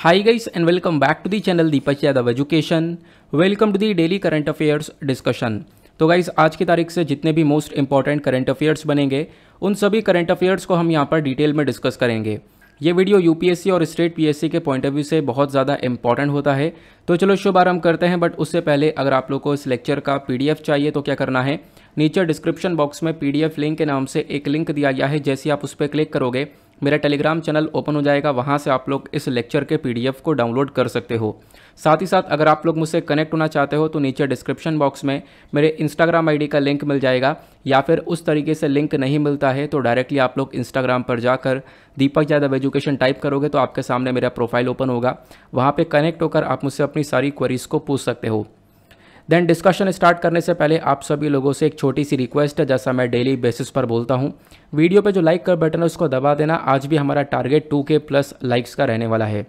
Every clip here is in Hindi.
high guys and welcome back to the channel Deepak Yadav education welcome to the daily current affairs discussion तो गाइज आज की तारीख से जितने भी मोस्ट इंपॉर्टेंट करंट अफेयर्स बनेंगे उन सभी करंट अफेयर्स को हम यहाँ पर डिटेल में डिस्कस करेंगे ये वीडियो यूपीएससी और स्टेट पीएससी के पॉइंट ऑफ व्यू से बहुत ज़्यादा इंपॉर्टेंट होता है तो चलो शुभारंभ करते हैं बट उससे पहले अगर आप लोग को इस लेक्चर का पीडीएफ चाहिए तो क्या करना है नीचे डिस्क्रिप्शन बॉक्स में पीडीएफ लिंक के नाम से एक लिंक दिया गया है जैसे आप उस पर क्लिक करोगे मेरा टेलीग्राम चैनल ओपन हो जाएगा वहाँ से आप लोग इस लेक्चर के पीडीएफ को डाउनलोड कर सकते हो साथ ही साथ अगर आप लोग मुझसे कनेक्ट होना चाहते हो तो नीचे डिस्क्रिप्शन बॉक्स में मेरे इंस्टाग्राम आईडी का लिंक मिल जाएगा या फिर उस तरीके से लिंक नहीं मिलता है तो डायरेक्टली आप लोग इंस्टाग्राम पर जाकर दीपक यादव एजुकेशन टाइप करोगे तो आपके सामने मेरा प्रोफाइल ओपन होगा वहाँ पर कनेक्ट होकर आप मुझसे अपनी सारी क्वेरीज़ को पूछ सकते हो देन डिस्कशन स्टार्ट करने से पहले आप सभी लोगों से एक छोटी सी रिक्वेस्ट है जैसा मैं डेली बेसिस पर बोलता हूँ वीडियो पे जो लाइक का बटन है उसको दबा देना आज भी हमारा target two K plus likes का रहने वाला है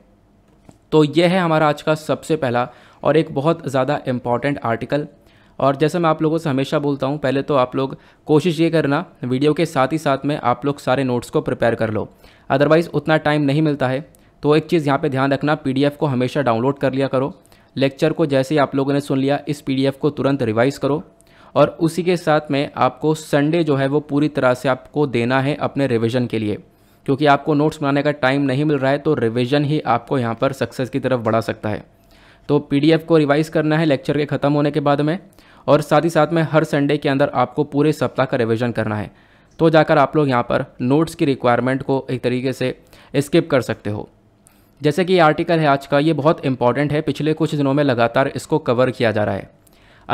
तो यह है हमारा आज का सबसे पहला और एक बहुत ज़्यादा इम्पॉर्टेंट आर्टिकल और जैसे मैं आप लोगों से हमेशा बोलता हूँ पहले तो आप लोग कोशिश ये करना वीडियो के साथ ही साथ में आप लोग सारे नोट्स को प्रिपेयर कर लो अदरवाइज़ उतना टाइम नहीं मिलता है तो एक चीज़ यहाँ पे ध्यान रखना पीडीएफ को हमेशा डाउनलोड कर लिया करो लेक्चर को जैसे ही आप लोगों ने सुन लिया इस पीडीएफ को तुरंत रिवाइज करो और उसी के साथ में आपको संडे जो है वो पूरी तरह से आपको देना है अपने रिविज़न के लिए क्योंकि आपको नोट्स बनाने का टाइम नहीं मिल रहा है तो रिविज़न ही आपको यहाँ पर सक्सेस की तरफ बढ़ा सकता है तो पीडीएफ को रिवाइज़ करना है लेक्चर के ख़त्म होने के बाद में और साथ ही साथ में हर संडे के अंदर आपको पूरे सप्ताह का रिविज़न करना है तो जाकर आप लोग यहाँ पर नोट्स की रिक्वायरमेंट को एक तरीके से स्किप कर सकते हो जैसे कि ये आर्टिकल है आज का ये बहुत इंपॉर्टेंट है पिछले कुछ दिनों में लगातार इसको कवर किया जा रहा है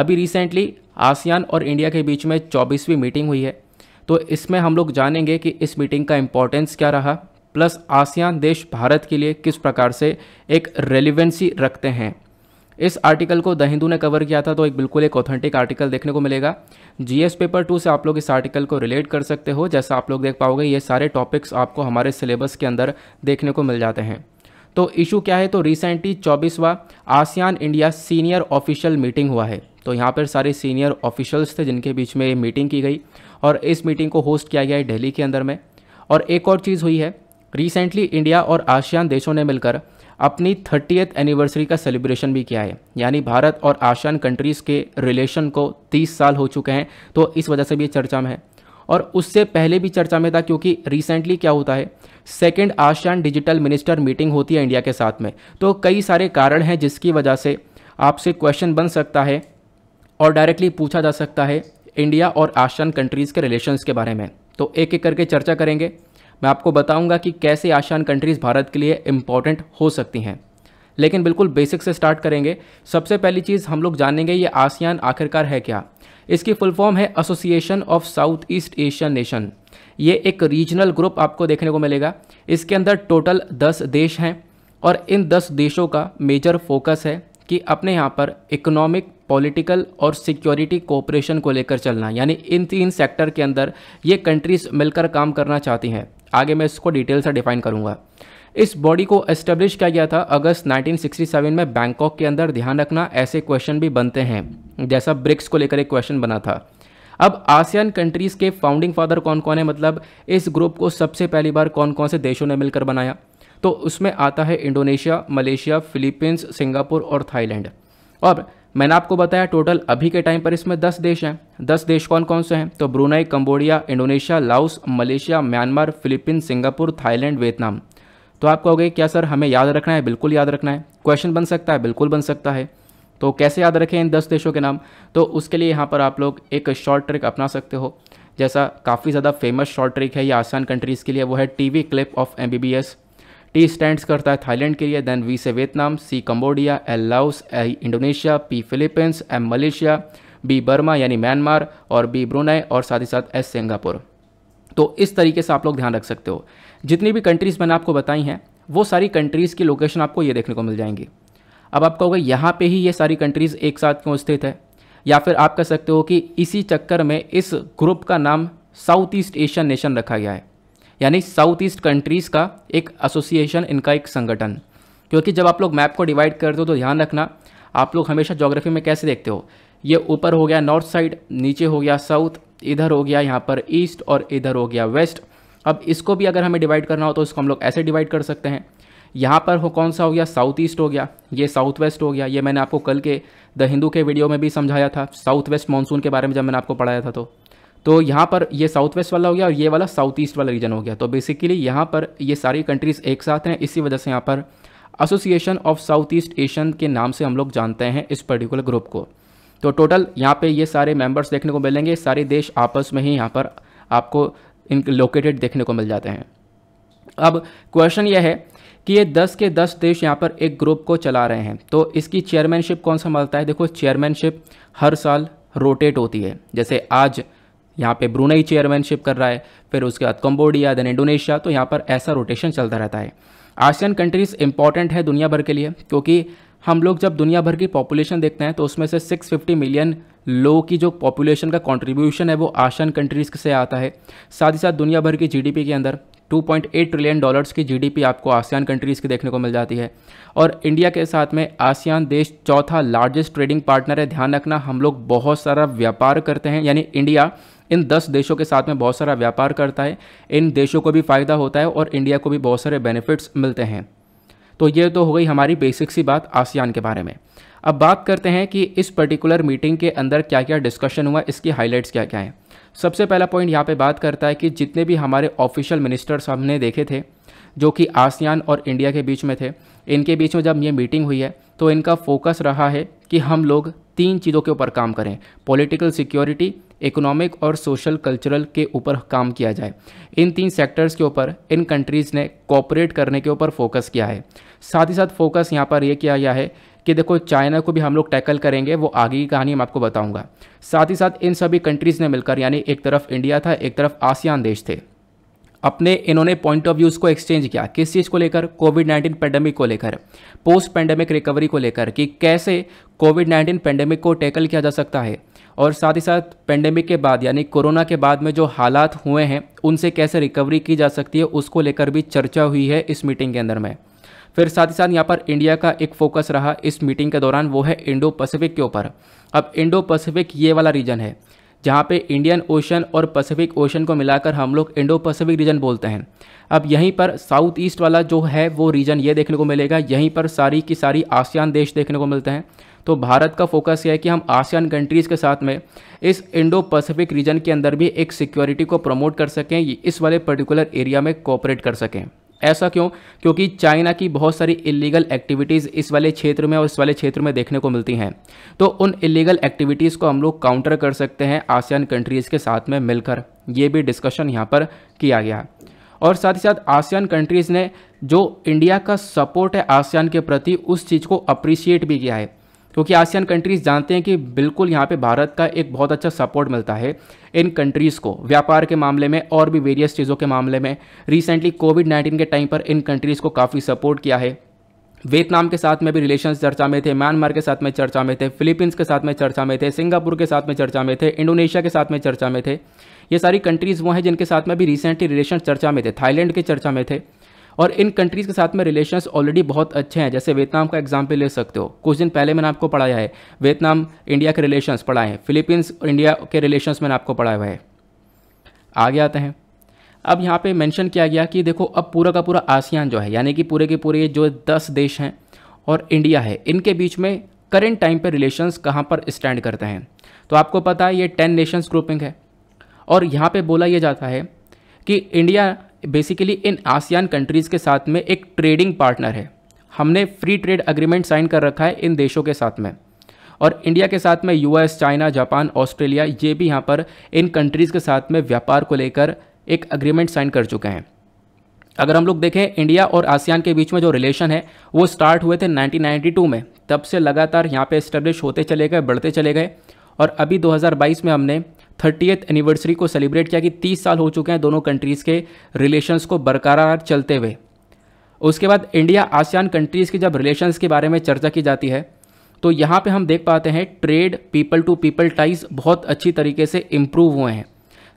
अभी रिसेंटली आसियान और इंडिया के बीच में चौबीसवीं मीटिंग हुई है तो इसमें हम लोग जानेंगे कि इस मीटिंग का इम्पोर्टेंस क्या रहा प्लस आसियान देश भारत के लिए किस प्रकार से एक रेलिवेंसी रखते हैं इस आर्टिकल को द हिंदू ने कवर किया था तो एक बिल्कुल एक ऑथेंटिक आर्टिकल देखने को मिलेगा जीएस पेपर टू से आप लोग इस आर्टिकल को रिलेट कर सकते हो जैसा आप लोग देख पाओगे ये सारे टॉपिक्स आपको हमारे सिलेबस के अंदर देखने को मिल जाते हैं तो इशू क्या है तो रिसेंटली चौबीसवा ASEAN India senior official meeting हुआ है तो यहाँ पर सारे सीनियर ऑफिशियल्स थे जिनके बीच में मीटिंग की गई और इस मीटिंग को होस्ट किया गया है दिल्ली के अंदर में और एक और चीज़ हुई है रिसेंटली इंडिया और आसियान देशों ने मिलकर अपनी थर्टीएथ एनिवर्सरी का सेलिब्रेशन भी किया है यानी भारत और आसियान कंट्रीज़ के रिलेशन को 30 साल हो चुके हैं तो इस वजह से भी चर्चा में है और उससे पहले भी चर्चा में था क्योंकि रिसेंटली क्या होता है second ASEAN digital minister meeting होती है इंडिया के साथ में तो कई सारे कारण हैं जिसकी वजह से आपसे क्वेश्चन बन सकता है और डायरेक्टली पूछा जा सकता है इंडिया और आशियान कंट्रीज़ के रिलेशंस के बारे में तो एक एक करके चर्चा करेंगे मैं आपको बताऊंगा कि कैसे आसियान कंट्रीज़ भारत के लिए इम्पॉर्टेंट हो सकती हैं लेकिन बिल्कुल बेसिक से स्टार्ट करेंगे सबसे पहली चीज़ हम लोग जानेंगे ये आसियान आखिरकार है क्या इसकी फुल फॉर्म है association of south east Asian nation ये एक रीजनल ग्रुप आपको देखने को मिलेगा इसके अंदर टोटल दस देश हैं और इन दस देशों का मेजर फोकस है कि अपने यहाँ पर इकोनॉमिक पॉलिटिकल और सिक्योरिटी कोऑपरेशन को लेकर चलना यानी इन तीन सेक्टर के अंदर ये कंट्रीज़ मिलकर काम करना चाहती हैं आगे मैं इसको डिटेल से डिफाइन करूँगा इस बॉडी को एस्टेब्लिश किया गया था अगस्त 1967 में बैंकॉक के अंदर ध्यान रखना ऐसे क्वेश्चन भी बनते हैं जैसा ब्रिक्स को लेकर एक क्वेश्चन बना था अब आसियान कंट्रीज़ के फाउंडिंग फादर कौन कौन है मतलब इस ग्रुप को सबसे पहली बार कौन कौन से देशों ने मिलकर बनाया तो उसमें आता है इंडोनेशिया मलेशिया फिलीपींस सिंगापुर और थाईलैंड और मैंने आपको बताया टोटल अभी के टाइम पर इसमें दस देश हैं दस देश कौन कौन से हैं तो Brunei Cambodia Indonesia Laos Malaysia Myanmar Philippines Singapore Thailand Vietnam तो आप कहोगे क्या सर हमें याद रखना है बिल्कुल याद रखना है क्वेश्चन बन सकता है बिल्कुल बन सकता है तो कैसे याद रखें इन दस देशों के नाम तो उसके लिए यहाँ पर आप लोग एक शॉर्ट ट्रिक अपना सकते हो जैसा काफ़ी ज़्यादा फेमस शॉर्ट ट्रिक है ये आसान कंट्रीज़ के लिए वो है T V clip of M B B S T stands करता है थाईलैंड के लिए देन वी से Vietnam C Cambodia L Laos A Indonesia P Philippines M Malaysia B Burma यानी म्यांमार और बी ब्रुनई और साथ ही साथ एस सिंगापुर तो इस तरीके से आप लोग ध्यान रख सकते हो जितनी भी कंट्रीज़ मैंने आपको बताई हैं वो सारी कंट्रीज़ की लोकेशन आपको ये देखने को मिल जाएंगी अब आप कहोगे यहाँ पे ही ये सारी कंट्रीज़ एक साथ क्यों स्थित है या फिर आप कह सकते हो कि इसी चक्कर में इस ग्रुप का नाम साउथ ईस्ट एशियन नेशन रखा गया है यानी साउथ ईस्ट कंट्रीज़ का एक एसोसिएशन इनका एक संगठन क्योंकि जब आप लोग मैप को डिवाइड करते हो तो ध्यान रखना आप लोग हमेशा जोग्राफी में कैसे देखते हो ये ऊपर हो गया नॉर्थ साइड नीचे हो गया साउथ इधर हो गया यहाँ पर ईस्ट और इधर हो गया वेस्ट अब इसको भी अगर हमें डिवाइड करना हो तो इसको हम लोग ऐसे डिवाइड कर सकते हैं यहाँ पर हो कौन सा हो गया साउथ ईस्ट हो गया ये साउथ वेस्ट हो गया ये मैंने आपको कल के द हिंदू के वीडियो में भी समझाया था साउथ वेस्ट मानसून के बारे में जब मैंने आपको पढ़ाया था तो तो यहाँ पर ये साउथ वेस्ट वाला हो गया और ये वाला साउथ ईस्ट वाला रीजन हो गया तो बेसिकली यहाँ पर ये सारी कंट्रीज़ एक साथ हैं इसी वजह से यहाँ पर association of south east Asian के नाम से हम लोग जानते हैं इस पर्टिकुलर ग्रुप को तो टोटल यहाँ पे ये सारे मेंबर्स देखने को मिलेंगे सारे देश आपस में ही यहाँ पर आपको इन लोकेटेड देखने को मिल जाते हैं अब क्वेश्चन यह है कि ये 10 के 10 देश यहाँ पर एक ग्रुप को चला रहे हैं तो इसकी चेयरमैनशिप कौन संभालता है देखो चेयरमैनशिप हर साल रोटेट होती है जैसे आज यहाँ पे ब्रुनई चेयरमैनशिप कर रहा है फिर उसके बाद कम्बोडिया देन इंडोनेशिया तो यहाँ पर ऐसा रोटेशन चलता रहता है आसियन कंट्रीज़ इंपॉर्टेंट है दुनिया भर के लिए क्योंकि हम लोग जब दुनिया भर की पॉपुलेशन देखते हैं तो उसमें से 650 मिलियन लोग की जो पॉपुलेशन का कंट्रीब्यूशन है वो आशियन कंट्रीज़ से आता है साथ ही साथ दुनिया भर की जीडीपी के अंदर 2.8 ट्रिलियन डॉलर्स की जीडीपी आपको आसियान कंट्रीज़ की देखने को मिल जाती है और इंडिया के साथ में आसियान देश चौथा लार्जेस्ट ट्रेडिंग पार्टनर है ध्यान रखना हम लोग बहुत सारा व्यापार करते हैं यानी इंडिया इन दस देशों के साथ में बहुत सारा व्यापार करता है इन देशों को भी फ़ायदा होता है और इंडिया को भी बहुत सारे बेनिफिट्स मिलते हैं तो ये तो हो गई हमारी बेसिक सी बात आसियान के बारे में अब बात करते हैं कि इस पर्टिकुलर मीटिंग के अंदर क्या क्या डिस्कशन हुआ इसकी हाइलाइट्स क्या क्या हैं सबसे पहला पॉइंट यहाँ पे बात करता है कि जितने भी हमारे ऑफिशियल मिनिस्टर्स हमने देखे थे जो कि आसियान और इंडिया के बीच में थे इनके बीच में जब ये मीटिंग हुई है तो इनका फोकस रहा है कि हम लोग तीन चीज़ों के ऊपर काम करें पॉलिटिकल सिक्योरिटी इकोनॉमिक और सोशल कल्चरल के ऊपर काम किया जाए इन तीन सेक्टर्स के ऊपर इन कंट्रीज़ ने कॉपरेट करने के ऊपर फोकस किया है साथ ही साथ फोकस यहाँ पर यह किया गया है कि देखो चाइना को भी हम लोग टैकल करेंगे वो आगे की कहानी मैं आपको बताऊंगा साथ ही साथ इन सभी कंट्रीज़ ने मिलकर यानी एक तरफ इंडिया था एक तरफ आसियान देश थे अपने इन्होंने पॉइंट ऑफ व्यूज़ को एक्सचेंज किया किस चीज़ को लेकर कोविड नाइन्टीन पैंडेमिक को लेकर पोस्ट पैंडेमिक रिकवरी को लेकर कि कैसे कोविड नाइन्टीन पैंडेमिक को टैकल किया जा सकता है और साथ ही साथ पेंडेमिक के बाद यानी कोरोना के बाद में जो हालात हुए हैं उनसे कैसे रिकवरी की जा सकती है उसको लेकर भी चर्चा हुई है इस मीटिंग के अंदर में फिर साथ ही साथ यहाँ पर इंडिया का एक फोकस रहा इस मीटिंग के दौरान वो है इंडो पैसिफिक के ऊपर अब इंडो पैसिफिक ये वाला रीजन है जहाँ पे इंडियन ओशन और पैसिफिक ओशन को मिलाकर हम लोग इंडो पैसिफिक रीजन बोलते हैं अब यहीं पर साउथ ईस्ट वाला जो है वो रीजन ये देखने को मिलेगा यहीं पर सारी की सारी आसियान देश देखने को मिलते हैं तो भारत का फोकस यह है कि हम आसियान कंट्रीज़ के साथ में इस इंडो पैसिफिक रीजन के अंदर भी एक सिक्योरिटी को प्रमोट कर सकें इस वाले पर्टिकुलर एरिया में कॉपरेट कर सकें ऐसा क्यों क्योंकि चाइना की बहुत सारी इलीगल एक्टिविटीज़ इस वाले क्षेत्र में और इस वाले क्षेत्र में देखने को मिलती हैं तो उन इलीगल एक्टिविटीज़ को हम लोग काउंटर कर सकते हैं आसियान कंट्रीज़ के साथ में मिलकर ये भी डिस्कशन यहाँ पर किया गया और साथ ही साथ आसियान कंट्रीज़ ने जो इंडिया का सपोर्ट है आसियान के प्रति उस चीज़ को अप्रिशिएट भी किया है क्योंकि आसियान कंट्रीज़ जानते हैं कि बिल्कुल यहाँ पे भारत का एक बहुत अच्छा सपोर्ट मिलता है इन कंट्रीज़ को व्यापार के मामले में और भी वेरियस चीज़ों के मामले में रिसेंटली कोविड नाइन्टीन के टाइम पर इन कंट्रीज़ को काफ़ी सपोर्ट किया है वियतनाम के साथ में भी रिलेशंस चर्चा में थे म्यांमार के साथ में चर्चा में थे फिलीपींस के साथ में चर्चा में थे सिंगापुर के साथ में चर्चा में थे इंडोनेशिया के साथ में चर्चा में थे ये सारी कंट्रीज़ वो हैं जिनके साथ में भी रिसेंटली रिलेशन चर्चा में थे थाईलैंड के चर्चा में थे और इन कंट्रीज़ के साथ में रिलेशन ऑलरेडी बहुत अच्छे हैं जैसे वियतनाम का एग्जाम्पल ले सकते हो कुछ दिन पहले मैंने आपको पढ़ाया है वियतनाम इंडिया के रिलेशंस पढ़ाए हैं फिलीपींस इंडिया के रिलेशंस मैंने आपको पढ़ाया हुआ है आगे आते हैं अब यहाँ पे मेंशन किया गया कि देखो अब पूरा का पूरा आसियान जो है यानी कि पूरे के पूरे जो दस देश हैं और इंडिया है इनके बीच में करेंट टाइम पर रिलेशंस कहाँ पर स्टैंड करते हैं तो आपको पता है ये टेन नेशंस ग्रुपिंग है और यहाँ पे बोला यह जाता है कि इंडिया बेसिकली इन आसियान कंट्रीज़ के साथ में एक ट्रेडिंग पार्टनर है हमने फ्री ट्रेड अग्रीमेंट साइन कर रखा है इन देशों के साथ में और इंडिया के साथ में यूएस चाइना जापान ऑस्ट्रेलिया ये भी यहाँ पर इन कंट्रीज़ के साथ में व्यापार को लेकर एक अग्रीमेंट साइन कर चुके हैं अगर हम लोग देखें इंडिया और आसियान के बीच में जो रिलेशन है वो स्टार्ट हुए थे 1992 में तब से लगातार यहाँ पे इस्टेब्लिश होते चले गए बढ़ते चले गए और अभी 2022 में हमने थर्टी एनिवर्सरी को सेलिब्रेट किया कि तीस साल हो चुके हैं दोनों कंट्रीज़ के रिलेशंस को बरकरार चलते हुए उसके बाद इंडिया आसियान कंट्रीज़ की जब रिलेशंस के बारे में चर्चा की जाती है तो यहाँ पे हम देख पाते हैं trade people to people ties बहुत अच्छी तरीके से इम्प्रूव हुए हैं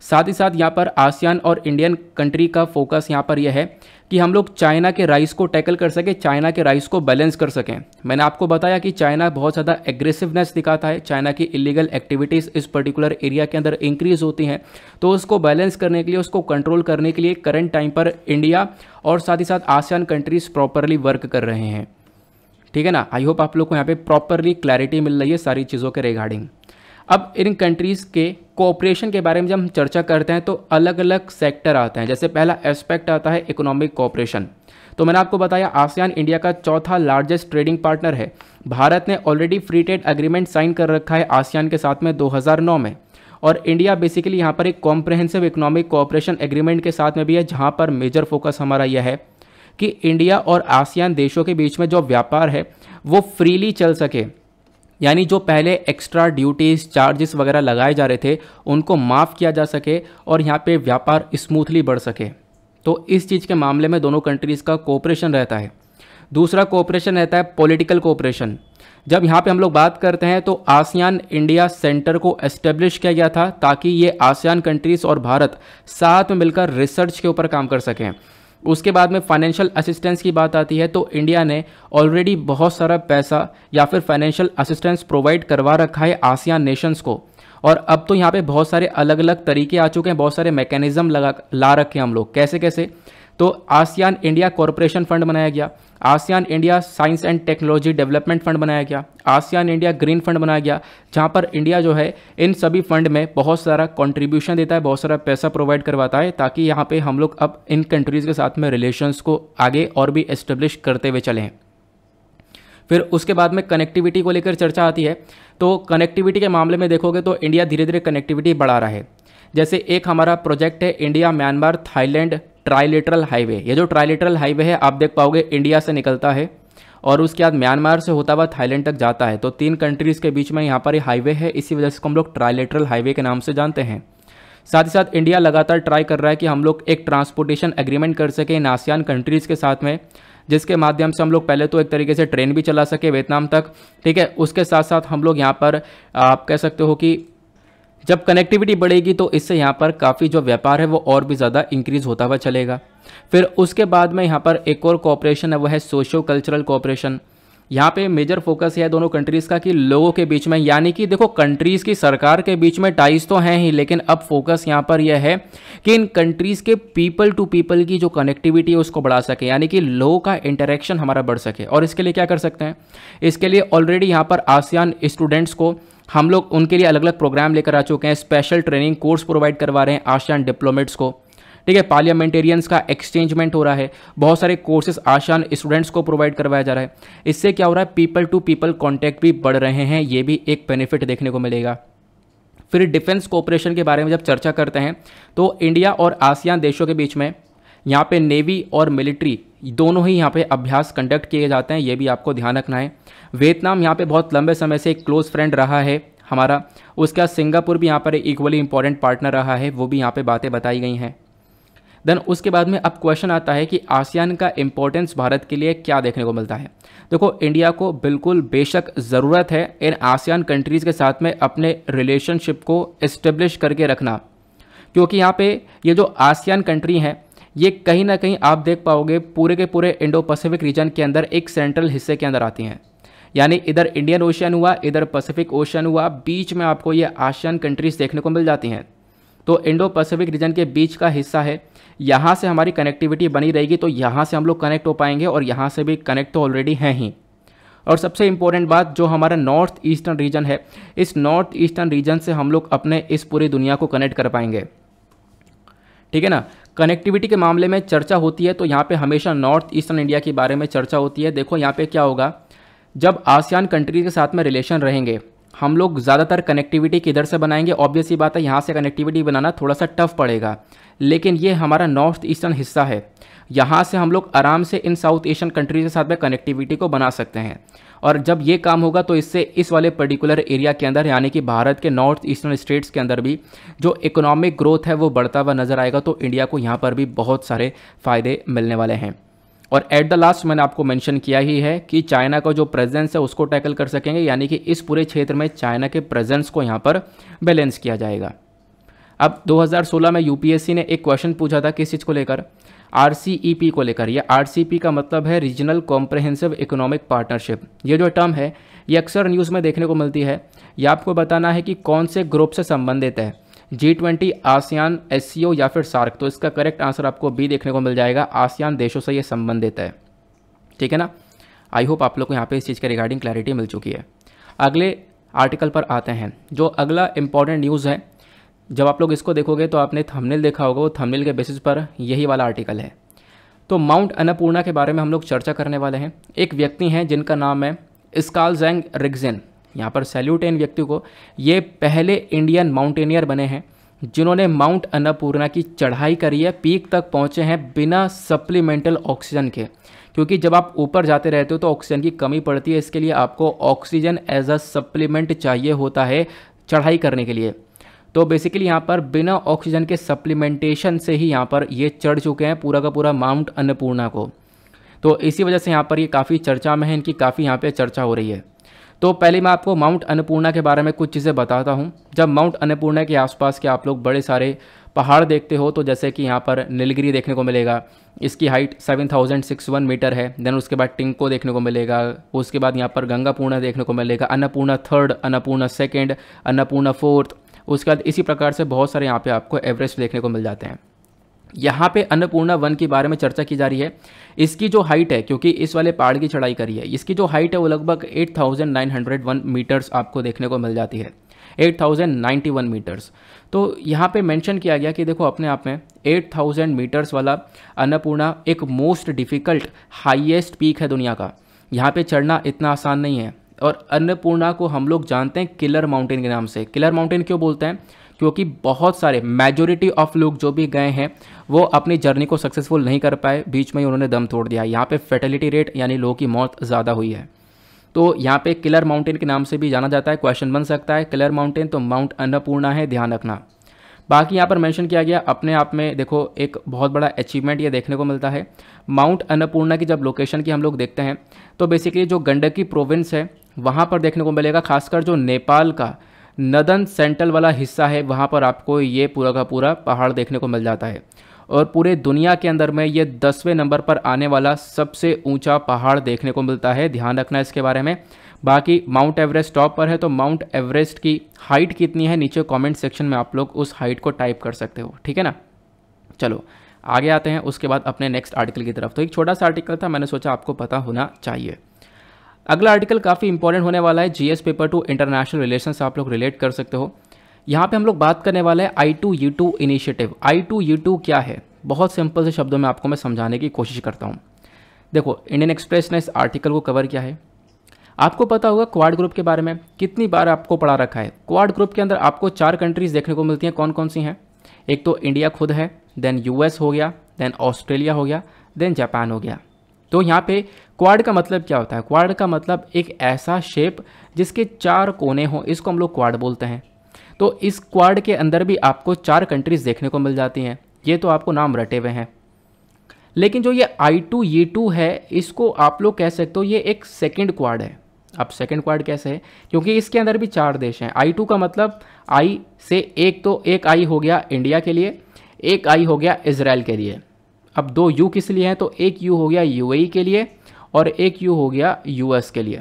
साथ ही साथ यहाँ पर आसियान और इंडियन कंट्री का फोकस यहाँ पर यह है कि हम लोग चाइना के राइस को टैकल कर सकें चाइना के राइस को बैलेंस कर सकें मैंने आपको बताया कि चाइना बहुत ज़्यादा एग्रेसिवनेस दिखाता है चाइना की इलीगल एक्टिविटीज़ इस पर्टिकुलर एरिया के अंदर इंक्रीज होती हैं तो उसको बैलेंस करने के लिए उसको कंट्रोल करने के लिए करंट टाइम पर इंडिया और साथ ही साथ आसियान कंट्रीज़ प्रॉपरली वर्क कर रहे हैं ठीक है ना आई होप आप लोग को यहाँ पर प्रॉपरली क्लैरिटी मिल रही है सारी चीज़ों के रिगार्डिंग अब इन कंट्रीज़ के कोऑपरेशन के बारे में जब हम चर्चा करते हैं तो अलग अलग सेक्टर आते हैं जैसे पहला एस्पेक्ट आता है इकोनॉमिक कोऑपरेशन तो मैंने आपको बताया आसियान इंडिया का चौथा लार्जेस्ट ट्रेडिंग पार्टनर है भारत ने already free trade agreement sign कर रखा है आसियान के साथ में 2009 में और इंडिया बेसिकली यहाँ पर एक कॉम्प्रहेंसिव इकोनॉमिक कोऑपरेशन एग्रीमेंट के साथ में भी है जहाँ पर मेजर फोकस हमारा यह है कि इंडिया और आसियान देशों के बीच में जो व्यापार है वो फ्रीली चल सके यानी जो पहले एक्स्ट्रा ड्यूटीज़ चार्जेस वगैरह लगाए जा रहे थे उनको माफ़ किया जा सके और यहाँ पे व्यापार स्मूथली बढ़ सके तो इस चीज़ के मामले में दोनों कंट्रीज़ का कोऑपरेशन रहता है दूसरा कोऑपरेशन रहता है पॉलिटिकल कोऑपरेशन जब यहाँ पे हम लोग बात करते हैं तो आसियान इंडिया सेंटर को एस्टेब्लिश किया गया था ताकि ये आसियान कंट्रीज़ और भारत साथ में मिलकर रिसर्च के ऊपर काम कर सकें उसके बाद में फाइनेंशियल असिस्टेंस की बात आती है तो इंडिया ने ऑलरेडी बहुत सारा पैसा या फिर फाइनेंशियल असिस्टेंस प्रोवाइड करवा रखा है आसियान नेशंस को और अब तो यहाँ पे बहुत सारे अलग अलग तरीके आ चुके हैं बहुत सारे मैकेनिज्म लगा ला रखे हैं हम लोग कैसे कैसे तो आसियान इंडिया कॉरपोरेशन फंड बनाया गया ASEAN India science and technology development fund बनाया गया आसियान इंडिया ग्रीन फंड बनाया गया जहाँ पर इंडिया जो है इन सभी फंड में बहुत सारा कंट्रीब्यूशन देता है बहुत सारा पैसा प्रोवाइड करवाता है ताकि यहाँ पे हम लोग अब इन कंट्रीज़ के साथ में रिलेशंस को आगे और भी इस्टेब्लिश करते हुए चलें फिर उसके बाद में कनेक्टिविटी को लेकर चर्चा आती है तो कनेक्टिविटी के मामले में देखोगे तो इंडिया धीरे धीरे कनेक्टिविटी बढ़ा रहा है जैसे एक हमारा प्रोजेक्ट है India Myanmar Thailand trilateral highway ये जो ट्राइलेटरल हाईवे है आप देख पाओगे इंडिया से निकलता है और उसके बाद म्यांमार से होता हुआ थाईलैंड तक जाता है तो तीन कंट्रीज़ के बीच में यहाँ पर ये हाईवे है इसी वजह से हम लोग ट्राइलेटरल हाईवे के नाम से जानते हैं साथ ही साथ इंडिया लगातार ट्राई कर रहा है कि हम लोग एक ट्रांसपोर्टेशन एग्रीमेंट कर सकें इन आसियान कंट्रीज़ के साथ में जिसके माध्यम से हम लोग पहले तो एक तरीके से ट्रेन भी चला सके वियतनाम तक ठीक है उसके साथ साथ हम लोग यहाँ पर आप कह सकते हो कि जब कनेक्टिविटी बढ़ेगी तो इससे यहाँ पर काफ़ी जो व्यापार है वो और भी ज़्यादा इंक्रीज होता हुआ चलेगा फिर उसके बाद में यहाँ पर एक और कॉपरेशन है वह है सोशो कल्चरल कॉपरेशन यहाँ पे मेजर फोकस है दोनों कंट्रीज़ का कि लोगों के बीच में यानी कि देखो कंट्रीज़ की सरकार के बीच में टाइज तो हैं ही लेकिन अब फोकस यहाँ पर यह है कि इन कंट्रीज़ के पीपल टू पीपल की जो कनेक्टिविटी है उसको बढ़ा सके यानी कि लोगों का इंटरेक्शन हमारा बढ़ सके और इसके लिए क्या कर सकते हैं इसके लिए ऑलरेडी यहाँ पर आसियान स्टूडेंट्स को हम लोग उनके लिए अलग अलग प्रोग्राम लेकर आ चुके हैं स्पेशल ट्रेनिंग कोर्स प्रोवाइड करवा रहे हैं आशियान डिप्लोमेट्स को ठीक है पार्लियामेंटेरियंस का एक्सचेंजमेंट हो रहा है बहुत सारे कोर्सेज आशियान स्टूडेंट्स को प्रोवाइड करवाया जा रहा है इससे क्या हो रहा है पीपल टू पीपल कॉन्टैक्ट भी बढ़ रहे हैं ये भी एक बेनिफिट देखने को मिलेगा फिर डिफेंस कोऑपरेशन के बारे में जब चर्चा करते हैं तो इंडिया और आसियान देशों के बीच में यहाँ पे नेवी और मिलिट्री दोनों ही यहाँ पे अभ्यास कंडक्ट किए जाते हैं ये भी आपको ध्यान रखना है वियतनाम यहाँ पे बहुत लंबे समय से एक क्लोज फ्रेंड रहा है हमारा उसके बाद सिंगापुर भी यहाँ पर इक्वली इंपॉर्टेंट पार्टनर रहा है वो भी यहाँ पे बातें बताई गई हैं देन उसके बाद में अब क्वेश्चन आता है कि आसियान का इंपॉर्टेंस भारत के लिए क्या देखने को मिलता है देखो इंडिया को बिल्कुल बेशक ज़रूरत है इन आसियान कंट्रीज़ के साथ में अपने रिलेशनशिप को इस्टेब्लिश करके रखना क्योंकि यहाँ पे ये जो आसियान कंट्री हैं ये कहीं ना कहीं आप देख पाओगे पूरे के पूरे इंडो पैसिफिक रीजन के अंदर एक सेंट्रल हिस्से के अंदर आती हैं यानी इधर इंडियन ओशन हुआ इधर पैसिफिक ओशन हुआ बीच में आपको ये आशियन कंट्रीज़ देखने को मिल जाती हैं तो इंडो पैसिफिक रीजन के बीच का हिस्सा है यहाँ से हमारी कनेक्टिविटी बनी रहेगी तो यहाँ से हम लोग कनेक्ट हो पाएंगे और यहाँ से भी कनेक्ट तो ऑलरेडी हैं ही और सबसे इम्पोर्टेंट बात जो हमारा नॉर्थ ईस्टर्न रीजन है इस नॉर्थ ईस्टर्न रीजन से हम लोग अपने इस पूरी दुनिया को कनेक्ट कर पाएंगे ठीक है ना कनेक्टिविटी के मामले में चर्चा होती है तो यहाँ पे हमेशा नॉर्थ ईस्टर्न इंडिया के बारे में चर्चा होती है देखो यहाँ पे क्या होगा जब आसियान कंट्री के साथ में रिलेशन रहेंगे हम लोग ज़्यादातर कनेक्टिविटी किधर से बनाएंगे ऑब्वियस ही बात है यहाँ से कनेक्टिविटी बनाना थोड़ा सा टफ पड़ेगा लेकिन ये हमारा नॉर्थ ईस्टर्न हिस्सा है यहाँ से हम लोग आराम से इन साउथ एशियन कंट्रीज के साथ में कनेक्टिविटी को बना सकते हैं और जब ये काम होगा तो इससे इस वाले पर्टिकुलर एरिया के अंदर यानी कि भारत के नॉर्थ ईस्टर्न स्टेट्स के अंदर भी जो इकोनॉमिक ग्रोथ है वो बढ़ता हुआ नज़र आएगा तो इंडिया को यहाँ पर भी बहुत सारे फ़ायदे मिलने वाले हैं और एट द लास्ट मैंने आपको मेंशन किया ही है कि चाइना का जो प्रेजेंस है उसको टैकल कर सकेंगे यानी कि इस पूरे क्षेत्र में चाइना के प्रेजेंस को यहाँ पर बैलेंस किया जाएगा अब 2016 में यूपीएससी ने एक क्वेश्चन पूछा था किस चीज़ को लेकर आर को लेकर या आर का मतलब है रीजनल कॉम्प्रहेंसिव इकोनॉमिक पार्टनरशिप ये जो टर्म है ये अक्सर न्यूज़ में देखने को मिलती है यह आपको बताना है कि कौन से ग्रुप से संबंधित है जी ट्वेंटी आसियान एस या फिर सार्क तो इसका करेक्ट आंसर आपको बी देखने को मिल जाएगा आसियान देशों से ये संबंधित है ठीक है ना आई होप आप लोग को यहाँ पे इस चीज़ के रिगार्डिंग क्लैरिटी मिल चुकी है अगले आर्टिकल पर आते हैं जो अगला इंपॉर्टेंट न्यूज़ है जब आप लोग इसको देखोगे तो आपने थंबनेल देखा होगा वो थंबनेल के बेसिस पर यही वाला आर्टिकल है तो माउंट अन्नपूर्णा के बारे में हम लोग चर्चा करने वाले हैं एक व्यक्ति हैं जिनका नाम है स्काल जैंग रिग्जेन यहाँ पर सैल्यूट है इन व्यक्ति को ये पहले इंडियन माउंटेनियर बने हैं जिन्होंने माउंट अन्नपूर्णा की चढ़ाई करी है पीक तक पहुँचे हैं बिना सप्लीमेंटल ऑक्सीजन के क्योंकि जब आप ऊपर जाते रहते हो तो ऑक्सीजन की कमी पड़ती है इसके लिए आपको ऑक्सीजन एज अ सप्लीमेंट चाहिए होता है चढ़ाई करने के लिए तो बेसिकली यहाँ पर बिना ऑक्सीजन के सप्लीमेंटेशन से ही यहाँ पर ये चढ़ चुके हैं पूरा का पूरा माउंट अन्नपूर्णा को तो इसी वजह से यहाँ पर ये काफ़ी चर्चा में है इनकी काफ़ी यहाँ पे चर्चा हो रही है तो पहले मैं आपको माउंट अन्नपूर्णा के बारे में कुछ चीज़ें बताता हूँ जब माउंट अन्नपूर्णा के आसपास के आप लोग बड़े सारे पहाड़ देखते हो तो जैसे कि यहाँ पर नीलगिरी देखने को मिलेगा इसकी हाइट 7061 मीटर है देन उसके बाद टिंको देखने को मिलेगा उसके बाद यहाँ पर गंगापूर्णा देखने को मिलेगा Annapurna third Annapurna second Annapurna fourth उसके बाद इसी प्रकार से बहुत सारे यहाँ पे आपको एवरेस्ट देखने को मिल जाते हैं यहाँ पे अन्नपूर्णा वन के बारे में चर्चा की जा रही है इसकी जो हाइट है क्योंकि इस वाले पहाड़ की चढ़ाई करी है इसकी जो हाइट है वो लगभग 8,901 मीटर्स आपको देखने को मिल जाती है 8,091 मीटर्स तो यहाँ पे मेंशन किया गया कि देखो अपने आप में 8,000 मीटर्स वाला अन्नपूर्णा एक मोस्ट डिफ़िकल्ट हाईएस्ट पीक है दुनिया का यहाँ पे चढ़ना इतना आसान नहीं है और अन्नपूर्णा को हम लोग जानते हैं किलर माउंटेन के नाम से किलर माउंटेन क्यों बोलते हैं क्योंकि बहुत सारे मेजोरिटी ऑफ लोग जो भी गए हैं वो अपनी जर्नी को सक्सेसफुल नहीं कर पाए बीच में ही उन्होंने दम तोड़ दिया यहाँ पे फर्टिलिटी रेट यानी लोगों की मौत ज़्यादा हुई है तो यहाँ पे किलर माउंटेन के नाम से भी जाना जाता है क्वेश्चन बन सकता है किलर माउंटेन तो माउंट अन्नपूर्णा है ध्यान रखना बाकी यहाँ पर मेंशन किया गया अपने आप में देखो एक बहुत बड़ा अचीवमेंट ये देखने को मिलता है माउंट अन्नपूर्णा की जब लोकेशन की हम लोग देखते हैं तो बेसिकली जो गंडकी प्रोविंस है वहाँ पर देखने को मिलेगा खासकर जो नेपाल का नदन सेंट्रल वाला हिस्सा है वहाँ पर आपको ये पूरा का पूरा पहाड़ देखने को मिल जाता है और पूरे दुनिया के अंदर में ये दसवें नंबर पर आने वाला सबसे ऊंचा पहाड़ देखने को मिलता है ध्यान रखना इसके बारे में बाकी माउंट एवरेस्ट टॉप पर है तो माउंट एवरेस्ट की हाइट कितनी है नीचे कमेंट सेक्शन में आप लोग उस हाइट को टाइप कर सकते हो ठीक है ना चलो आगे आते हैं उसके बाद अपने नेक्स्ट आर्टिकल की तरफ तो एक छोटा सा आर्टिकल था मैंने सोचा आपको पता होना चाहिए अगला आर्टिकल काफ़ी इंपॉर्टेंट होने वाला है GS paper two international relation आप लोग रिलेट कर सकते हो यहाँ पे हम लोग बात करने वाले हैं I two U two initiative I two U two क्या है बहुत सिंपल से शब्दों में आपको मैं समझाने की कोशिश करता हूँ देखो इंडियन एक्सप्रेस ने इस आर्टिकल को कवर किया है आपको पता होगा क्वाड ग्रुप के बारे में कितनी बार आपको पढ़ा रखा है क्वाड ग्रुप के अंदर आपको चार कंट्रीज़ देखने को मिलती हैं कौन कौन सी हैं एक तो इंडिया खुद है देन यूएस हो गया देन ऑस्ट्रेलिया हो गया देन जापान हो गया तो यहाँ पे क्वाड का मतलब क्या होता है क्वाड का मतलब एक ऐसा शेप जिसके चार कोने हों इसको हम लोग क्वाड बोलते हैं तो इस क्वाड के अंदर भी आपको चार कंट्रीज़ देखने को मिल जाती हैं ये तो आपको नाम रटे हुए हैं लेकिन जो ये आई टू ये टू है इसको आप लोग कह सकते हो ये एक सेकेंड क्वाड है अब सेकेंड क्वाड कैसे है क्योंकि इसके अंदर भी चार देश हैं आई टू का मतलब आई से एक तो एक आई हो गया इंडिया के लिए एक आई हो गया इसराइल के लिए अब दो यू किस लिए हैं तो एक यू हो गया यू के लिए और एक यू हो गया यू के लिए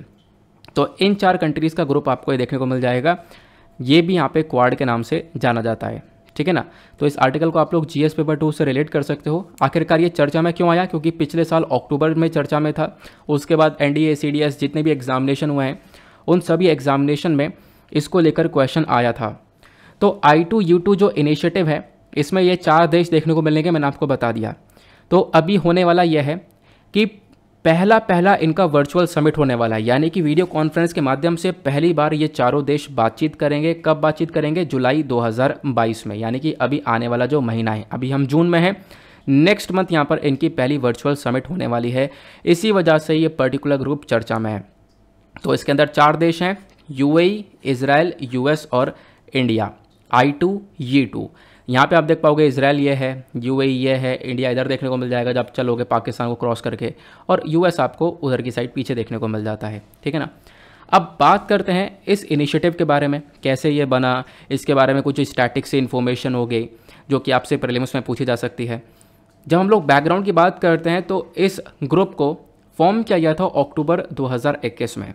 तो इन चार कंट्रीज़ का ग्रुप आपको ये देखने को मिल जाएगा ये भी यहाँ पे क्वाड के नाम से जाना जाता है ठीक है ना तो इस आर्टिकल को आप लोग जीएस पेपर टू से रिलेट कर सकते हो आखिरकार ये चर्चा में क्यों आया क्योंकि पिछले साल अक्टूबर में चर्चा में था उसके बाद एन डी जितने भी एग्जामिनेशन हुए हैं उन सभी एग्जामिनेशन में इसको लेकर क्वेश्चन आया था तो आई टू यू टू जो इनिशिएटिव है इसमें ये चार देश देखने को मिलेंगे मैंने आपको बता दिया तो अभी होने वाला यह है कि पहला पहला इनका वर्चुअल समिट होने वाला है यानी कि वीडियो कॉन्फ्रेंस के माध्यम से पहली बार ये चारों देश बातचीत करेंगे कब बातचीत करेंगे जुलाई 2022 में यानी कि अभी आने वाला जो महीना है अभी हम जून में हैं नेक्स्ट मंथ यहाँ पर इनकी पहली वर्चुअल समिट होने वाली है इसी वजह से ये पर्टिकुलर ग्रुप चर्चा में है तो इसके अंदर चार देश हैं यू इसराइल यूएस और इंडिया आई टू टू यहाँ पे आप देख पाओगे इसराइल ये है यूएई ये है इंडिया इधर देखने को मिल जाएगा जब चलोगे पाकिस्तान को क्रॉस करके और यूएस आपको उधर की साइड पीछे देखने को मिल जाता है ठीक है ना अब बात करते हैं इस इनिशिएटिव के बारे में कैसे ये बना इसके बारे में कुछ स्टैटिक्स इन्फॉर्मेशन हो गई जो कि आपसे प्रिलिम्स में पूछी जा सकती है जब हम लोग बैकग्राउंड की बात करते हैं तो इस ग्रुप को फॉर्म किया गया था अक्टूबर 2021 में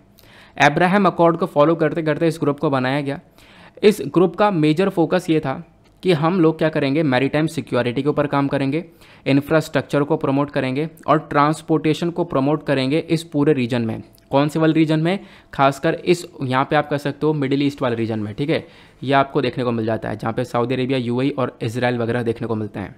एब्राहम अकॉर्ड को फॉलो करते करते इस ग्रुप को बनाया गया इस ग्रुप का मेजर फोकस ये था कि हम लोग क्या करेंगे मैरीटाइम सिक्योरिटी के ऊपर काम करेंगे इंफ्रास्ट्रक्चर को प्रमोट करेंगे और ट्रांसपोर्टेशन को प्रमोट करेंगे इस पूरे रीजन में कौन से वाले रीजन में खासकर इस यहाँ पे आप कह सकते हो मिडिल ईस्ट वाले रीजन में ठीक है ये आपको देखने को मिल जाता है जहाँ पे सऊदी अरेबिया यू और इसराइल वगैरह देखने को मिलते हैं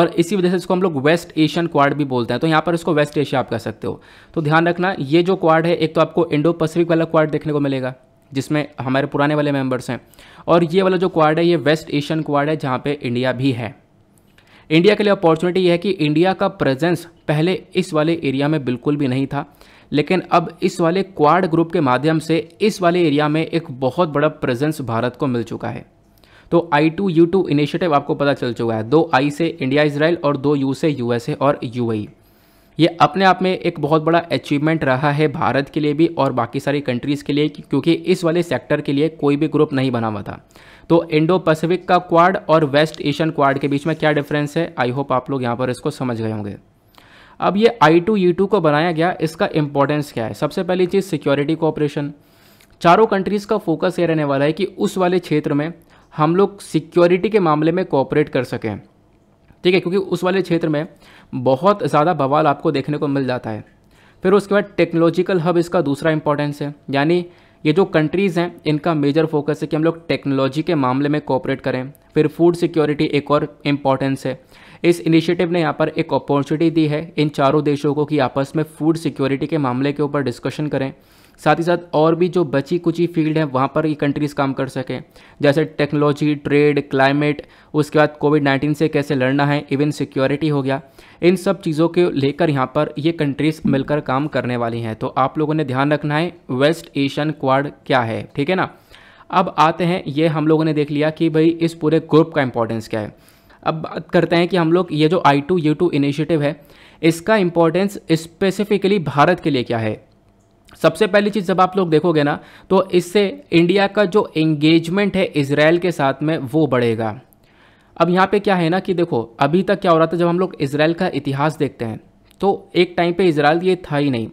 और इसी वजह से इसको हम लोग वेस्ट एशियन क्वाड भी बोलते हैं तो यहाँ पर इसको वेस्ट एशिया आप कह सकते हो तो ध्यान रखना ये जो क्वाड है एक तो आपको इंडो पैसिफिक वाला क्वाड देखने को मिलेगा जिसमें हमारे पुराने वाले मेंबर्स हैं और ये वाला जो क्वाड है ये वेस्ट एशियन क्वाड है जहाँ पे इंडिया भी है इंडिया के लिए अपॉर्चुनिटी यह है कि इंडिया का प्रेजेंस पहले इस वाले एरिया में बिल्कुल भी नहीं था लेकिन अब इस वाले क्वाड ग्रुप के माध्यम से इस वाले एरिया में एक बहुत बड़ा प्रेजेंस भारत को मिल चुका है तो I two U two initiative आपको पता चल चुका है दो आई से इंडिया इसराइल और दो यू से यूएसए और यूएई ये अपने आप में एक बहुत बड़ा अचीवमेंट रहा है भारत के लिए भी और बाकी सारी कंट्रीज़ के लिए क्योंकि इस वाले सेक्टर के लिए कोई भी ग्रुप नहीं बना हुआ था तो इंडो पैसिफिक का क्वाड और वेस्ट एशियन क्वाड के बीच में क्या डिफरेंस है आई होप आप लोग यहाँ पर इसको समझ गए होंगे अब ये आई टू यू टू को बनाया गया इसका इंपॉर्टेंस क्या है सबसे पहली चीज़ सिक्योरिटी कोऑपरेशन चारों कंट्रीज़ का फोकस ये रहने वाला है कि उस वाले क्षेत्र में हम लोग सिक्योरिटी के मामले में कोऑपरेट कर सकें ठीक है क्योंकि उस वाले क्षेत्र में बहुत ज़्यादा बवाल आपको देखने को मिल जाता है फिर उसके बाद टेक्नोलॉजिकल हब इसका दूसरा इंपॉर्टेंस है यानी ये जो कंट्रीज़ हैं इनका मेजर फोकस है कि हम लोग टेक्नोलॉजी के मामले में कॉपरेट करें फिर फूड सिक्योरिटी एक और इम्पॉर्टेंस है इस इनिशिएटिव ने यहाँ पर एक अपॉर्चुनिटी दी है इन चारों देशों को कि आपस में फूड सिक्योरिटी के मामले के ऊपर डिस्कशन करें साथ ही साथ और भी जो बची कुची फील्ड है वहाँ पर ये कंट्रीज़ काम कर सकें जैसे टेक्नोलॉजी ट्रेड क्लाइमेट उसके बाद कोविड नाइन्टीन से कैसे लड़ना है इवन सिक्योरिटी हो गया इन सब चीज़ों के लेकर यहाँ पर ये कंट्रीज़ मिलकर काम करने वाली हैं तो आप लोगों ने ध्यान रखना है वेस्ट एशियन क्वाड क्या है ठीक है ना अब आते हैं ये हम लोगों ने देख लिया कि भाई इस पूरे ग्रुप का इंपॉर्टेंस क्या है अब बात करते हैं कि हम लोग ये जो I two U two initiative है इसका इम्पोर्टेंस स्पेसिफिकली भारत के लिए क्या है सबसे पहली चीज़ जब आप लोग देखोगे ना तो इससे इंडिया का जो एंगेजमेंट है इसराइल के साथ में वो बढ़ेगा अब यहाँ पे क्या है ना कि देखो अभी तक क्या हो रहा था जब हम लोग इसराइल का इतिहास देखते हैं तो एक टाइम पे इसराइल ये था ही नहीं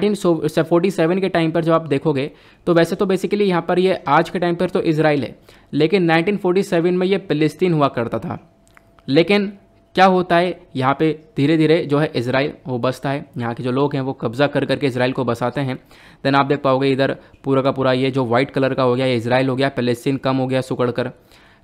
1947 के टाइम पर जब आप देखोगे तो वैसे तो बेसिकली यहाँ पर ये आज के टाइम पर तो इसराइल है लेकिन 1947 में ये फिलिस्तीन हुआ करता था लेकिन क्या होता है यहाँ पे धीरे धीरे जो है इसराइल वो बसता है यहाँ के जो लोग हैं वो कब्ज़ा कर करके इसराइल को बसाते हैं देन आप देख पाओगे इधर पूरा का पूरा ये जो वाइट कलर का हो गया ये इसराइल हो गया पैलेस्टीन कम हो गया सुकड़ कर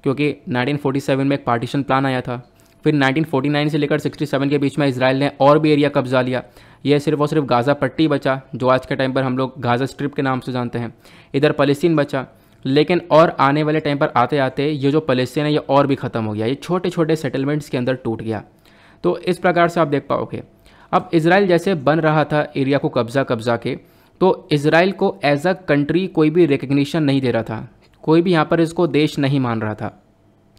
क्योंकि 1947 में एक पार्टीशन प्लान आया था फिर 1949 से लेकर 67 के बीच में इसराइल ने और भी एरिया कब्जा लिया यह सिर्फ और सिर्फ गाज़ा पट्टी बचा जो आज के टाइम पर हम लोग गाज़ा स्ट्रिप के नाम से जानते हैं इधर फलस्तीन बचा लेकिन और आने वाले टाइम पर आते आते ये जो पलेस्तीन है ये और भी ख़त्म हो गया ये छोटे छोटे सेटलमेंट्स के अंदर टूट गया तो इस प्रकार से आप देख पाओगे अब इसराइल जैसे बन रहा था एरिया को कब्ज़ा कब्ज़ा के तो इसराइल को एज अ कंट्री कोई भी रिकग्निशन नहीं दे रहा था कोई भी यहाँ पर इसको देश नहीं मान रहा था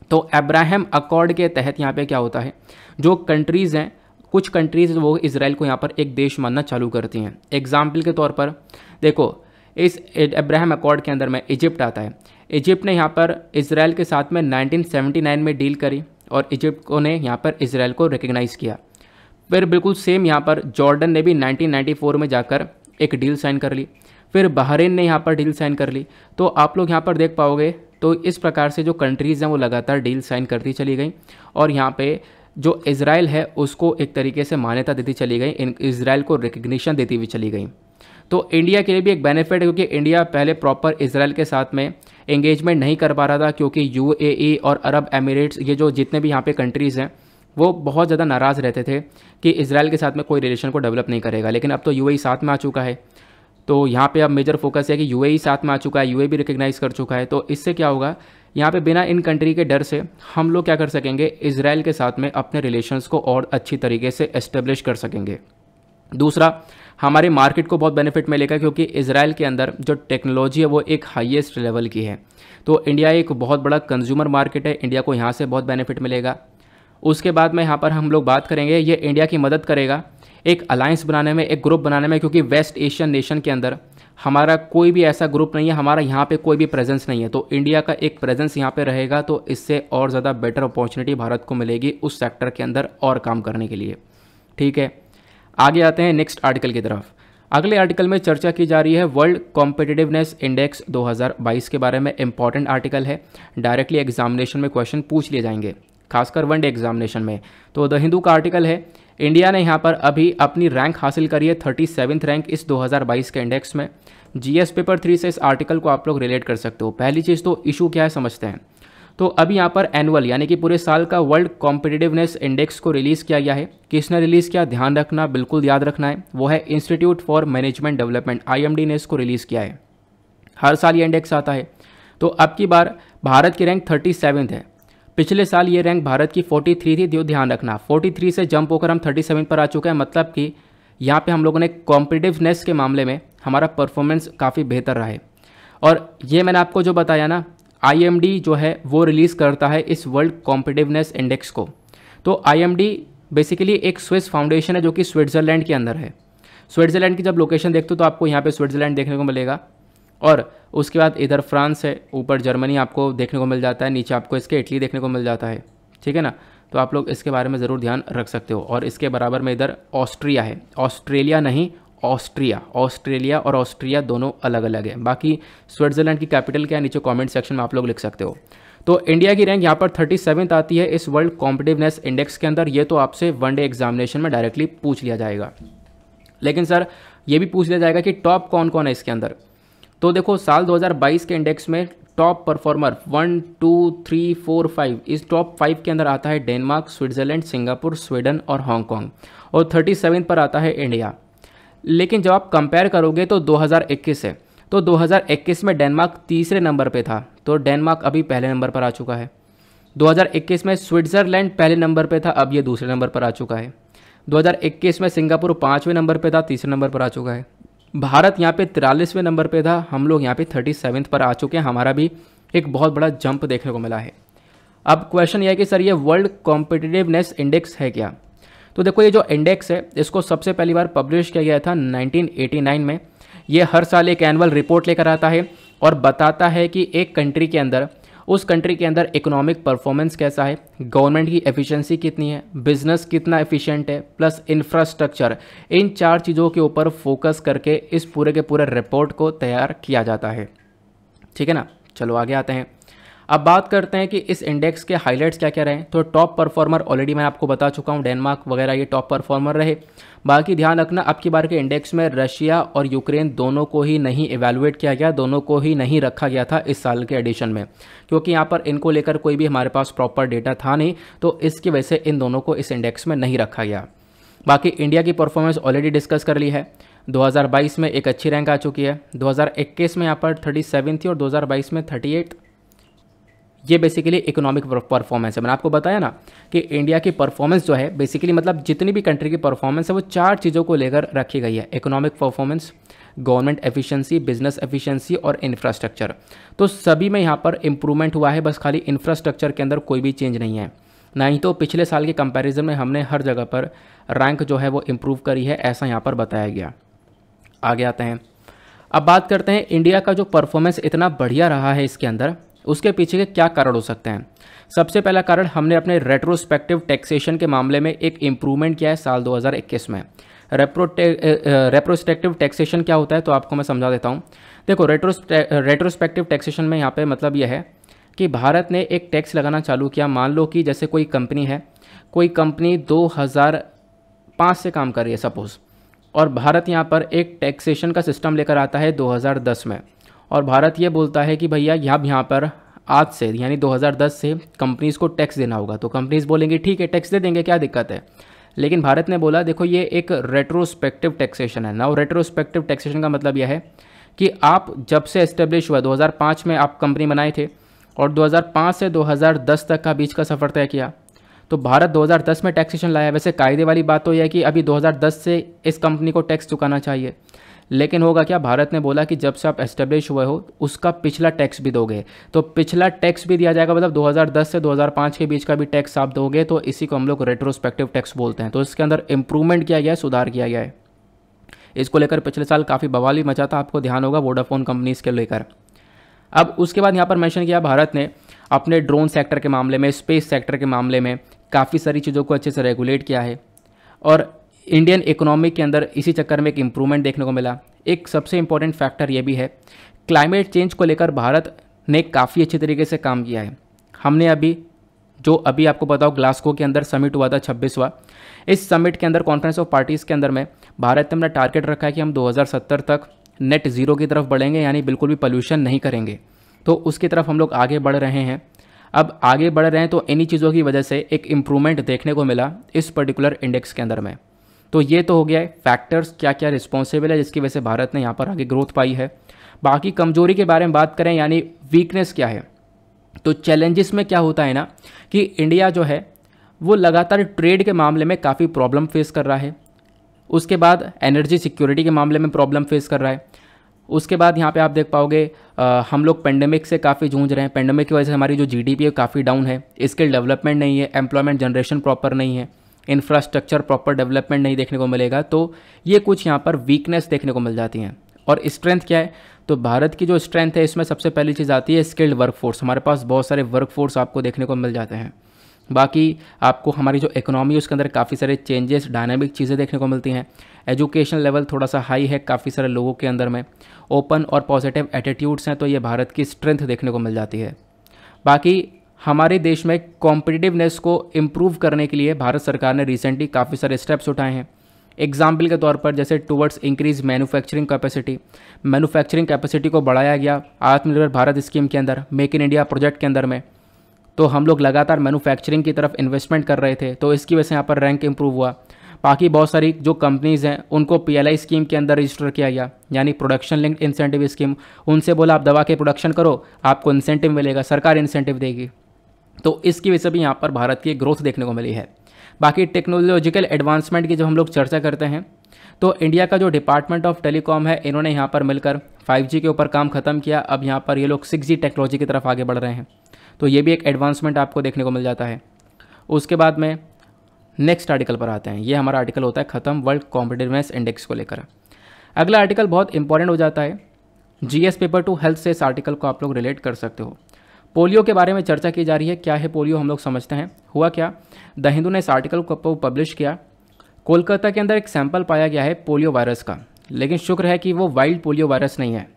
तो अब्राहम अकॉर्ड के तहत यहाँ पे क्या होता है जो कंट्रीज़ हैं कुछ कंट्रीज़ वो इसराइल को यहाँ पर एक देश मानना चालू करती हैं एग्ज़ाम्पल के तौर पर देखो इस अब्राहम अकॉर्ड के अंदर में इजिप्ट आता है इजिप्ट ने यहाँ पर इसराइल के साथ में 1979 में डील करी और इजिप्ट को ने यहाँ पर इसराइल को रिकग्नाइज़ किया फिर बिल्कुल सेम यहाँ पर जॉर्डन ने भी 1994 में जाकर एक डील साइन कर ली फिर बहरीन ने यहाँ पर डील साइन कर ली तो आप लोग यहाँ पर देख पाओगे तो इस प्रकार से जो कंट्रीज़ हैं वो लगातार डील साइन करती चली गई और यहाँ पे जो इसराइल है उसको एक तरीके से मान्यता देती चली गई इन इसराइल को रिकग्निशन देती हुई चली गई तो इंडिया के लिए भी एक बेनिफिट है क्योंकि इंडिया पहले प्रॉपर इसराइल के साथ में एंगेजमेंट नहीं कर पा रहा था क्योंकि यू e और अरब एमिरेट्स ये जो जितने भी यहाँ पे कंट्रीज़ हैं वो बहुत ज़्यादा नाराज़ रहते थे कि इसराइल के साथ में कोई रिलेशन को डेवलप नहीं करेगा लेकिन अब तो यू e साथ में आ चुका है तो यहाँ पे अब मेजर फोकस है कि यू e साथ में आ चुका है यू भी रिकग्नाइज़ कर चुका है तो इससे क्या होगा यहाँ पे बिना इन कंट्री के डर से हम लोग क्या कर सकेंगे इसराइल के साथ में अपने रिलेशन को और अच्छी तरीके से इस्टेब्लिश कर सकेंगे दूसरा हमारे मार्केट को बहुत बेनिफिट मिलेगा क्योंकि इसराइल के अंदर जो टेक्नोलॉजी है वो एक हाईएस्ट लेवल की है तो इंडिया एक बहुत बड़ा कंज्यूमर मार्केट है इंडिया को यहाँ से बहुत बेनिफिट मिलेगा उसके बाद में यहाँ पर हम लोग बात करेंगे ये इंडिया की मदद करेगा एक अलायंस बनाने में एक ग्रुप बनाने में क्योंकि वेस्ट एशियन नेशन के अंदर हमारा कोई भी ऐसा ग्रुप नहीं है हमारा यहाँ पे कोई भी प्रेजेंस नहीं है तो इंडिया का एक प्रेजेंस यहाँ पे रहेगा तो इससे और ज़्यादा बेटर अपॉर्चुनिटी भारत को मिलेगी उस सेक्टर के अंदर और काम करने के लिए ठीक है आगे आते हैं नेक्स्ट आर्टिकल की तरफ अगले आर्टिकल में चर्चा की जा रही है वर्ल्ड कॉम्पिटिटिवनेस इंडेक्स 2022 के बारे में इंपॉर्टेंट आर्टिकल है डायरेक्टली एग्जामिनेशन में क्वेश्चन पूछ लिए जाएंगे खासकर वनडे एग्जामिनेशन में तो द हिंदू का आर्टिकल है इंडिया ने यहाँ पर अभी अपनी रैंक हासिल करी है थर्टी रैंक इस 2022 के इंडेक्स में जीएस पेपर थ्री से इस आर्टिकल को आप लोग रिलेट कर सकते हो पहली चीज़ तो इशू क्या है समझते हैं तो अभी यहाँ पर एनुअल यानी कि पूरे साल का वर्ल्ड कॉम्पिटिटिवनेस इंडेक्स को रिलीज़ किया गया है किसने रिलीज़ किया ध्यान रखना बिल्कुल याद रखना है वो है इंस्टीट्यूट फॉर मैनेजमेंट डेवलपमेंट आई ने इसको रिलीज़ किया है हर साल ये इंडेक्स आता है तो अब की बार भारत की रैंक थर्टी है पिछले साल ये रैंक भारत की 43 थी जो ध्यान रखना 43 से जंप होकर हम 37 पर आ चुके हैं मतलब कि यहाँ पे हम लोगों ने कॉम्पिटिवनेस के मामले में हमारा परफॉर्मेंस काफ़ी बेहतर रहा है और ये मैंने आपको जो बताया ना आई जो है वो रिलीज़ करता है इस वर्ल्ड कॉम्पिटिवनेस इंडेक्स को तो आई बेसिकली एक स्विस फाउंडेशन है जो कि स्विट्ज़रलैंड के अंदर है स्विट्ज़रलैंड की जब लोकेशन देखते हो तो आपको यहाँ पे स्विट्ज़रलैंड देखने को मिलेगा और उसके बाद इधर फ्रांस है ऊपर जर्मनी आपको देखने को मिल जाता है नीचे आपको इसके इटली देखने को मिल जाता है ठीक है ना तो आप लोग इसके बारे में ज़रूर ध्यान रख सकते हो और इसके बराबर में इधर ऑस्ट्रिया है ऑस्ट्रेलिया नहीं ऑस्ट्रिया ऑस्ट्रेलिया और ऑस्ट्रिया दोनों अलग अलग है बाकी स्विट्जरलैंड की कैपिटल क्या है नीचे कमेंट सेक्शन में आप लोग लिख सकते हो तो इंडिया की रैंक यहाँ पर थर्टी सेवन्थ आती है इस वर्ल्ड कॉम्पिटिवनेस इंडेक्स के अंदर ये तो आपसे वन डे एग्जामिनेशन में डायरेक्टली पूछ लिया जाएगा लेकिन सर ये भी पूछ लिया जाएगा कि टॉप कौन कौन है इसके अंदर तो देखो साल 2022 के इंडेक्स में top performer one two three four five इस टॉप फाइव के अंदर आता है डेनमार्क स्विट्जरलैंड सिंगापुर स्वीडन और हांगकॉन्ग और थर्टी सेवन पर आता है इंडिया लेकिन जब आप कंपेयर करोगे तो 2021 है तो 2021 में डेनमार्क तीसरे नंबर पे था तो डेनमार्क अभी पहले नंबर पर आ चुका है 2021 में स्विट्ज़रलैंड पहले नंबर पे था अब ये दूसरे नंबर पर आ चुका है 2021 में सिंगापुर पाँचवें नंबर पे था तीसरे नंबर पर आ चुका है भारत यहाँ पे तिरालीसवें नंबर पे था हम लोग यहाँ पे थर्टी पर आ चुके हैं हमारा भी एक बहुत बड़ा जंप देखने को मिला है अब क्वेश्चन यह है कि सर ये वर्ल्ड कॉम्पिटिटिवनेस इंडेक्स है क्या तो देखो ये जो इंडेक्स है इसको सबसे पहली बार पब्लिश किया गया था 1989 में ये हर साल एक एनुअल रिपोर्ट लेकर आता है और बताता है कि एक कंट्री के अंदर उस कंट्री के अंदर इकोनॉमिक परफॉर्मेंस कैसा है गवर्नमेंट की एफिशिएंसी कितनी है बिजनेस कितना एफिशिएंट है प्लस इंफ्रास्ट्रक्चर इन चार चीज़ों के ऊपर फोकस करके इस पूरे के पूरे रिपोर्ट को तैयार किया जाता है ठीक है ना चलो आगे आते हैं अब बात करते हैं कि इस इंडेक्स के हाईलाइट्स क्या क्या रहे तो टॉप परफॉर्मर ऑलरेडी मैं आपको बता चुका हूँ डेनमार्क वगैरह ये टॉप परफॉर्मर रहे बाकी ध्यान रखना अब की बार के इंडेक्स में रशिया और यूक्रेन दोनों को ही नहीं एवेलुएट किया गया दोनों को ही नहीं रखा गया था इस साल के एडिशन में क्योंकि यहाँ पर इनको लेकर कोई भी हमारे पास प्रॉपर डेटा था नहीं तो इसकी वजह से इन दोनों को इस इंडेक्स में नहीं रखा गया बाकी इंडिया की परफॉर्मेंस ऑलरेडी डिस्कस कर ली है 2022 में एक अच्छी रैंक आ चुकी है 2021 में यहाँ पर थर्टी और 2022 में थर्टी ये बेसिकली इकोनॉमिक परफॉर्मेंस है मैंने आपको बताया ना कि इंडिया की परफॉर्मेंस जो है बेसिकली मतलब जितनी भी कंट्री की परफॉर्मेंस है वो चार चीज़ों को लेकर रखी गई है economic performance government efficiency business efficiency और इंफ्रास्ट्रक्चर तो सभी में यहाँ पर इंप्रूवमेंट हुआ है बस खाली इंफ्रास्ट्रक्चर के अंदर कोई भी चेंज नहीं है नहीं तो पिछले साल के कंपैरिजन में हमने हर जगह पर रैंक जो है वो इम्प्रूव करी है ऐसा यहाँ पर बताया गया आगे आते हैं अब बात करते हैं इंडिया का जो परफॉर्मेंस इतना बढ़िया रहा है इसके अंदर उसके पीछे के क्या कारण हो सकते हैं सबसे पहला कारण हमने अपने रेट्रोस्पेक्टिव टैक्सेशन के मामले में एक इम्प्रूवमेंट किया है साल 2021 में रेप्रोस्पेक्टिव टैक्सेशन eh, eh, क्या होता है तो आपको मैं समझा देता हूँ देखो रेट्रोस्पेक्टिव टैक्सेशन में यहाँ पे मतलब यह है कि भारत ने एक टैक्स लगाना चालू किया मान लो कि जैसे कोई कंपनी है कोई कंपनी 2005 से काम कर रही है सपोज़ और भारत यहाँ पर एक टैक्सेशन का सिस्टम लेकर आता है 2010 में और भारत ये बोलता है कि भैया यहाँ यहाँ पर आज से यानी 2010 से कंपनीज़ को टैक्स देना होगा तो कंपनीज़ बोलेंगी ठीक है टैक्स दे देंगे क्या दिक्कत है लेकिन भारत ने बोला देखो ये एक रेट्रोस्पेक्टिव टैक्सेशन है नाउ रेट्रोस्पेक्टिव टैक्सेशन का मतलब यह है कि आप जब से एस्टेब्लिश हुआ 2005 में आप कंपनी बनाए थे और 2005 से 2010 तक का बीच का सफ़र तय किया तो भारत 2010 में टैक्सेशन लाया वैसे कायदे वाली बात तो यह है कि अभी 2010 से इस कंपनी को टैक्स चुकाना चाहिए लेकिन होगा क्या भारत ने बोला कि जब से आप एस्टेब्लिश हुए हो उसका पिछला टैक्स भी दोगे तो पिछला टैक्स भी दिया जाएगा मतलब 2010 से 2005 के बीच का भी टैक्स आप दोगे तो इसी को हम लोग रेट्रोस्पेक्टिव टैक्स बोलते हैं तो इसके अंदर इंप्रूवमेंट किया गया है सुधार किया गया है इसको लेकर पिछले साल काफ़ी बवाल भी मचा था आपको ध्यान होगा वोडाफोन कंपनीज़ के लेकर अब उसके बाद यहाँ पर मैंशन किया भारत ने अपने ड्रोन सेक्टर के मामले में स्पेस सेक्टर के मामले में काफ़ी सारी चीज़ों को अच्छे से रेगुलेट किया है और इंडियन इकोनॉमी के अंदर इसी चक्कर में एक इम्प्रूवमेंट देखने को मिला एक सबसे इम्पॉर्टेंट फैक्टर ये भी है क्लाइमेट चेंज को लेकर भारत ने काफ़ी अच्छे तरीके से काम किया है हमने अभी जो अभी आपको बताओ ग्लास्को के अंदर समिट हुआ था छब्बीसवा इस समिट के अंदर कॉन्फ्रेंस ऑफ पार्टीज़ के अंदर में भारत ने अपना टारगेट रखा है कि हम 2070 तक नेट ज़ीरो की तरफ बढ़ेंगे यानी बिल्कुल भी पोल्यूशन नहीं करेंगे तो उसकी तरफ हम लोग आगे बढ़ रहे हैं अब आगे बढ़ रहे हैं तो इन्हीं चीज़ों की वजह से एक इम्प्रूवमेंट देखने को मिला इस पर्टिकुलर इंडेक्स के अंदर में तो ये तो हो गया है फैक्टर्स क्या क्या रिस्पॉन्सिबल है जिसकी वजह से भारत ने यहाँ पर आगे ग्रोथ पाई है बाकी कमजोरी के बारे में बात करें यानी वीकनेस क्या है तो चैलेंजेस में क्या होता है ना कि इंडिया जो है वो लगातार ट्रेड के मामले में काफ़ी प्रॉब्लम फेस कर रहा है उसके बाद एनर्जी सिक्योरिटी के मामले में प्रॉब्लम फेस कर रहा है उसके बाद यहाँ पे आप देख पाओगे आ, हम लोग पेंडेमिक से काफ़ी जूझ रहे हैं पेंडेमिक की वजह से हमारी जो जीडीपी है काफ़ी डाउन है स्किल डेवलपमेंट नहीं है एम्प्लॉयमेंट जनरेशन प्रॉपर नहीं है इंफ्रास्ट्रक्चर प्रॉपर डेवलपमेंट नहीं देखने को मिलेगा तो ये कुछ यहाँ पर वीकनेस देखने को मिल जाती हैं और स्ट्रेंथ क्या है तो भारत की जो स्ट्रेंथ है इसमें सबसे पहली चीज़ आती है स्किल्ड वर्कफोर्स हमारे पास बहुत सारे वर्कफोर्स आपको देखने को मिल जाते हैं बाकी आपको हमारी जो इकोनॉमी उसके अंदर काफ़ी सारे चेंजेस डायनेमिक चीज़ें देखने को मिलती हैं एजुकेशन लेवल थोड़ा सा हाई है काफ़ी सारे लोगों के अंदर में ओपन और पॉजिटिव एटीट्यूड्स हैं तो ये भारत की स्ट्रेंथ देखने को मिल जाती है बाकी हमारे देश में कॉम्पिटिटिवनेस को इम्प्रूव करने के लिए भारत सरकार ने रिसेंटली काफ़ी सारे स्टेप्स उठाए हैं एग्जाम्पल के तौर पर जैसे towards increase manufacturing capacity manufacturing capacity को बढ़ाया गया आत्मनिर्भर भारत स्कीम के अंदर मेक इन इंडिया प्रोजेक्ट के अंदर में तो हम लोग लगातार मैन्युफैक्चरिंग की तरफ इन्वेस्टमेंट कर रहे थे तो इसकी वजह से यहाँ पर रैंक इंप्रूव हुआ बाकी बहुत सारी जो कंपनीज़ हैं उनको पी स्कीम के अंदर रजिस्टर किया गया यानी प्रोडक्शन लिंक्ड इंसेंटिव स्कीम उनसे बोला आप दवा के प्रोडक्शन करो आपको इंसेंटिव मिलेगा सरकार इंसेंटिव देगी तो इसकी वजह से भी यहाँ पर भारत की ग्रोथ देखने को मिली है बाकी टेक्नोलॉजिकल एडवांसमेंट की जब हम लोग चर्चा करते हैं तो इंडिया का जो डिपार्टमेंट ऑफ टेलीकॉम है इन्होंने यहाँ पर मिलकर 5G के ऊपर काम ख़त्म किया अब यहाँ पर ये लोग 6G टेक्नोलॉजी की तरफ आगे बढ़ रहे हैं तो ये भी एक एडवांसमेंट आपको देखने को मिल जाता है उसके बाद में नेक्स्ट आर्टिकल पर आते हैं ये हमारा आर्टिकल होता है ख़त्म वर्ल्ड कॉम्पिटिवनेस इंडेक्स को लेकर अगला आर्टिकल बहुत इंपॉर्टेंट हो जाता है G S paper two health से इस आर्टिकल को आप लोग रिलेट कर सकते हो पोलियो के बारे में चर्चा की जा रही है क्या है पोलियो हम लोग समझते हैं हुआ क्या द हिंदू ने इस आर्टिकल को पब्लिश किया कोलकाता के अंदर एक सैंपल पाया गया है पोलियो वायरस का लेकिन शुक्र है कि वो वाइल्ड पोलियो वायरस नहीं है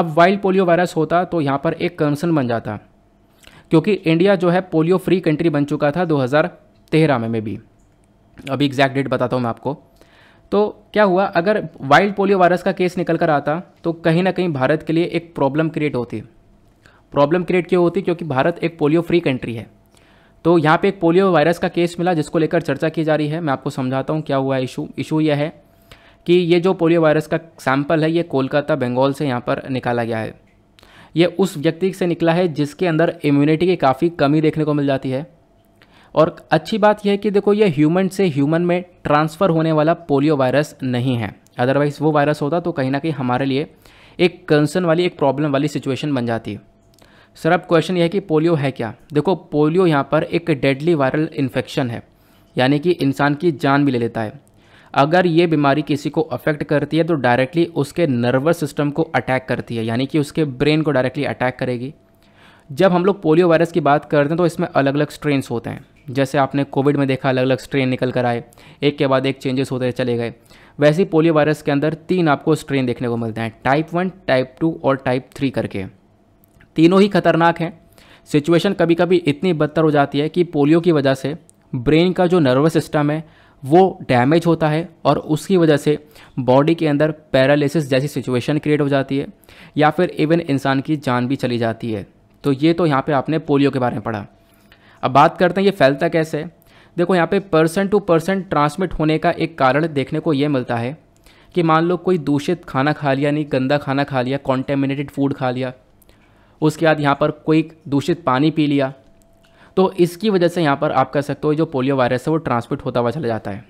अब वाइल्ड पोलियो वायरस होता तो यहाँ पर एक कंसर्न बन जाता क्योंकि इंडिया जो है पोलियो फ्री कंट्री बन चुका था 2013 में में भी अभी एग्जैक्ट डेट बताता हूँ मैं आपको तो क्या हुआ अगर वाइल्ड पोलियो वायरस का केस निकल कर आता तो कहीं ना कहीं भारत के लिए एक प्रॉब्लम क्रिएट होती प्रॉब्लम क्रिएट क्यों होती क्योंकि भारत एक पोलियो फ्री कंट्री है तो यहाँ पे एक पोलियो वायरस का केस मिला जिसको लेकर चर्चा की जा रही है मैं आपको समझाता हूँ क्या हुआ इशू इशू यह है कि ये जो पोलियो वायरस का सैंपल है ये कोलकाता बंगाल से यहाँ पर निकाला गया है ये उस व्यक्ति से निकला है जिसके अंदर इम्यूनिटी की काफ़ी कमी देखने को मिल जाती है और अच्छी बात यह है कि देखो ये ह्यूमन से ह्यूमन में ट्रांसफ़र होने वाला पोलियो वायरस नहीं है अदरवाइज़ वो वायरस होता तो कहीं ना कहीं हमारे लिए एक कंसर्न वाली एक प्रॉब्लम वाली सिचुएशन बन जाती है सर अब क्वेश्चन यह है कि पोलियो है क्या देखो पोलियो यहाँ पर एक डेडली वायरल इन्फेक्शन है यानी कि इंसान की जान भी ले लेता है अगर ये बीमारी किसी को अफेक्ट करती है तो डायरेक्टली उसके नर्वस सिस्टम को अटैक करती है यानी कि उसके ब्रेन को डायरेक्टली अटैक करेगी जब हम लोग पोलियो वायरस की बात करते हैं तो इसमें अलग अलग स्ट्रेन्स होते हैं जैसे आपने कोविड में देखा अलग अलग स्ट्रेन निकल कर आए एक के बाद एक चेंजेस होते चले गए वैसे ही पोलियो वायरस के अंदर तीन आपको स्ट्रेन देखने को मिलते हैं टाइप वन टाइप टू और टाइप थ्री करके तीनों ही खतरनाक हैं सिचुएशन कभी कभी इतनी बदतर हो जाती है कि पोलियो की वजह से ब्रेन का जो नर्वस सिस्टम है वो डैमेज होता है और उसकी वजह से बॉडी के अंदर पैरालिसिस जैसी सिचुएशन क्रिएट हो जाती है या फिर इवन इंसान की जान भी चली जाती है तो ये तो यहाँ पे आपने पोलियो के बारे में पढ़ा अब बात करते हैं ये फैलता कैसे है देखो यहाँ पे पर्सन टू पर्सन ट्रांसमिट होने का एक कारण देखने को ये मिलता है कि मान लो कोई दूषित खाना खा लिया नहीं गंदा खाना खा लिया कॉन्टेमिनेटेड फूड खा लिया उसके बाद यहाँ पर कोई दूषित पानी पी लिया तो इसकी वजह से यहाँ पर आप कह सकते हो जो पोलियो वायरस है वो ट्रांसमिट होता हुआ चला जाता है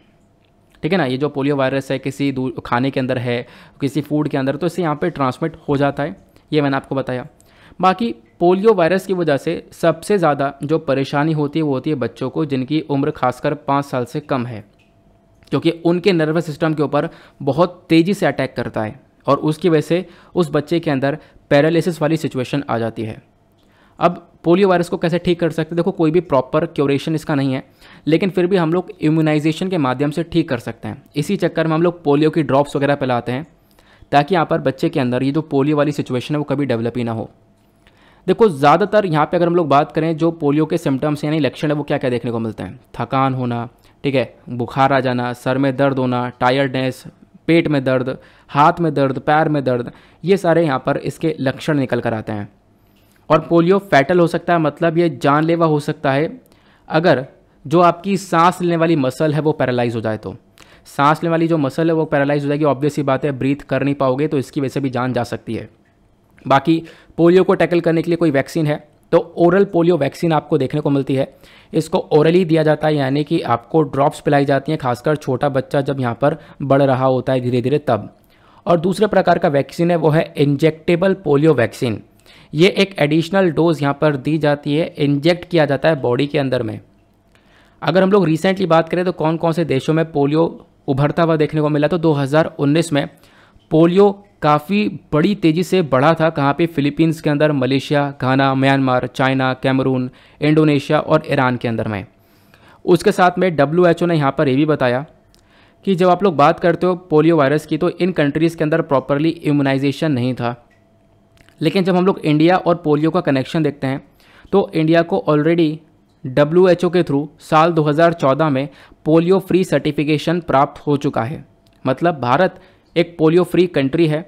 ठीक है ना ये जो पोलियो वायरस है किसी खाने के अंदर है किसी फूड के अंदर तो इसे यहाँ पर ट्रांसमिट हो जाता है ये मैंने आपको बताया बाकी पोलियो वायरस की वजह से सबसे ज़्यादा जो परेशानी होती है वो होती है बच्चों को जिनकी उम्र खासकर पाँच साल से कम है क्योंकि उनके नर्वस सिस्टम के ऊपर बहुत तेज़ी से अटैक करता है और उसकी वजह से उस बच्चे के अंदर पैरालिसिस वाली सिचुएशन आ जाती है अब पोलियो वायरस को कैसे ठीक कर सकते देखो कोई भी प्रॉपर क्योरेशन इसका नहीं है लेकिन फिर भी हम लोग इम्यूनाइजेशन के माध्यम से ठीक कर सकते हैं इसी चक्कर में हम लोग पोलियो की ड्रॉप्स वगैरह पिलाते हैं ताकि यहाँ पर बच्चे के अंदर ये जो पोलियो वाली सिचुएशन है वो कभी डेवलप ही ना हो देखो ज़्यादातर यहाँ पे अगर हम लोग बात करें जो पोलियो के सिम्टम्स यानी लक्षण है वो क्या क्या देखने को मिलते हैं थकान होना ठीक है बुखार आ जाना सर में दर्द होना टायर्डनेस पेट में दर्द हाथ में दर्द पैर में दर्द ये सारे यहाँ पर इसके लक्षण निकल कर आते हैं और पोलियो फैटल हो सकता है मतलब ये जानलेवा हो सकता है अगर जो आपकी सांस लेने वाली मसल है वो पैरालाइज हो जाए तो सांस लेने वाली जो मसल है वो पैरालाइज हो जाएगी ऑब्वियस ही बात है ब्रीथ कर नहीं पाओगे तो इसकी वजह से भी जान जा सकती है बाकी पोलियो को टैकल करने के लिए कोई वैक्सीन है तो ओरल पोलियो वैक्सीन आपको देखने को मिलती है इसको ओरली दिया जाता है यानी कि आपको ड्रॉप्स पिलाई जाती हैं खासकर छोटा बच्चा जब यहाँ पर बढ़ रहा होता है धीरे धीरे तब और दूसरे प्रकार का वैक्सीन है वो है इंजेक्टेबल पोलियो वैक्सीन ये एक एडिशनल डोज यहाँ पर दी जाती है इंजेक्ट किया जाता है बॉडी के अंदर में अगर हम लोग रिसेंटली बात करें तो कौन कौन से देशों में पोलियो उभरता हुआ देखने को मिला तो 2019 में पोलियो काफ़ी बड़ी तेज़ी से बढ़ा था कहाँ पे फिलीपींस के अंदर Malaysia Ghana Myanmar China Cameroon Indonesia और ईरान के अंदर में उसके साथ में डब्ल्यू ने यहाँ पर ये भी बताया कि जब आप लोग बात करते हो पोलियो वायरस की तो इन कंट्रीज़ के अंदर प्रॉपरली इम्यूनाइजेशन नहीं था लेकिन जब हम लोग इंडिया और पोलियो का कनेक्शन देखते हैं तो इंडिया को ऑलरेडी डब्ल्यू के थ्रू साल 2014 में पोलियो फ्री सर्टिफिकेशन प्राप्त हो चुका है मतलब भारत एक पोलियो फ्री कंट्री है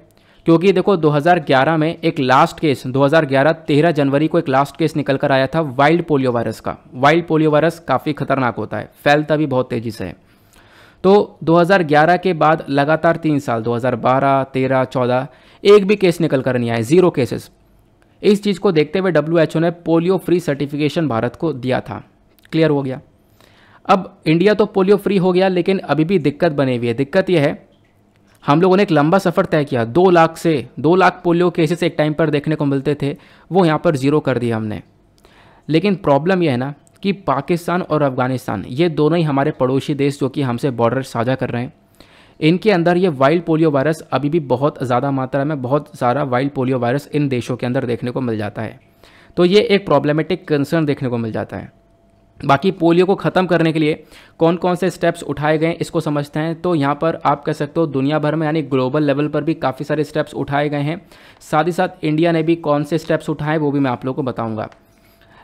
क्योंकि देखो 2011 में एक लास्ट केस 2011 13 जनवरी को एक लास्ट केस निकल कर आया था वाइल्ड पोलियो वायरस का वाइल्ड पोलियो वायरस काफ़ी खतरनाक होता है फैलता भी बहुत तेज़ी से है तो 2011 के बाद लगातार तीन साल 2012, 13, 14 एक भी केस निकल कर नहीं आए ज़ीरो केसेस इस चीज़ को देखते हुए डब्ल्यू ने पोलियो फ्री सर्टिफिकेशन भारत को दिया था क्लियर हो गया अब इंडिया तो पोलियो फ्री हो गया लेकिन अभी भी दिक्कत बनी हुई है दिक्कत यह है हम लोगों ने एक लंबा सफ़र तय किया दो लाख से दो लाख पोलियो केसेस एक टाइम पर देखने को मिलते थे वो यहाँ पर ज़ीरो कर दिया हमने लेकिन प्रॉब्लम यह है ना कि पाकिस्तान और अफ़गानिस्तान ये दोनों ही हमारे पड़ोसी देश जो कि हमसे बॉर्डर साझा कर रहे हैं इनके अंदर ये वाइल्ड पोलियो वायरस अभी भी बहुत ज़्यादा मात्रा में बहुत सारा वाइल्ड पोलियो वायरस इन देशों के अंदर देखने को मिल जाता है तो ये एक प्रॉब्लमेटिक कंसर्न देखने को मिल जाता है बाकी पोलियो को ख़त्म करने के लिए कौन कौन से स्टेप्स उठाए गए इसको समझते हैं तो यहाँ पर आप कह सकते हो दुनिया भर में यानी ग्लोबल लेवल पर भी काफ़ी सारे स्टेप्स उठाए गए हैं साथ ही साथ इंडिया ने भी कौन से स्टेप्स उठाए वो भी मैं आप लोग को बताऊँगा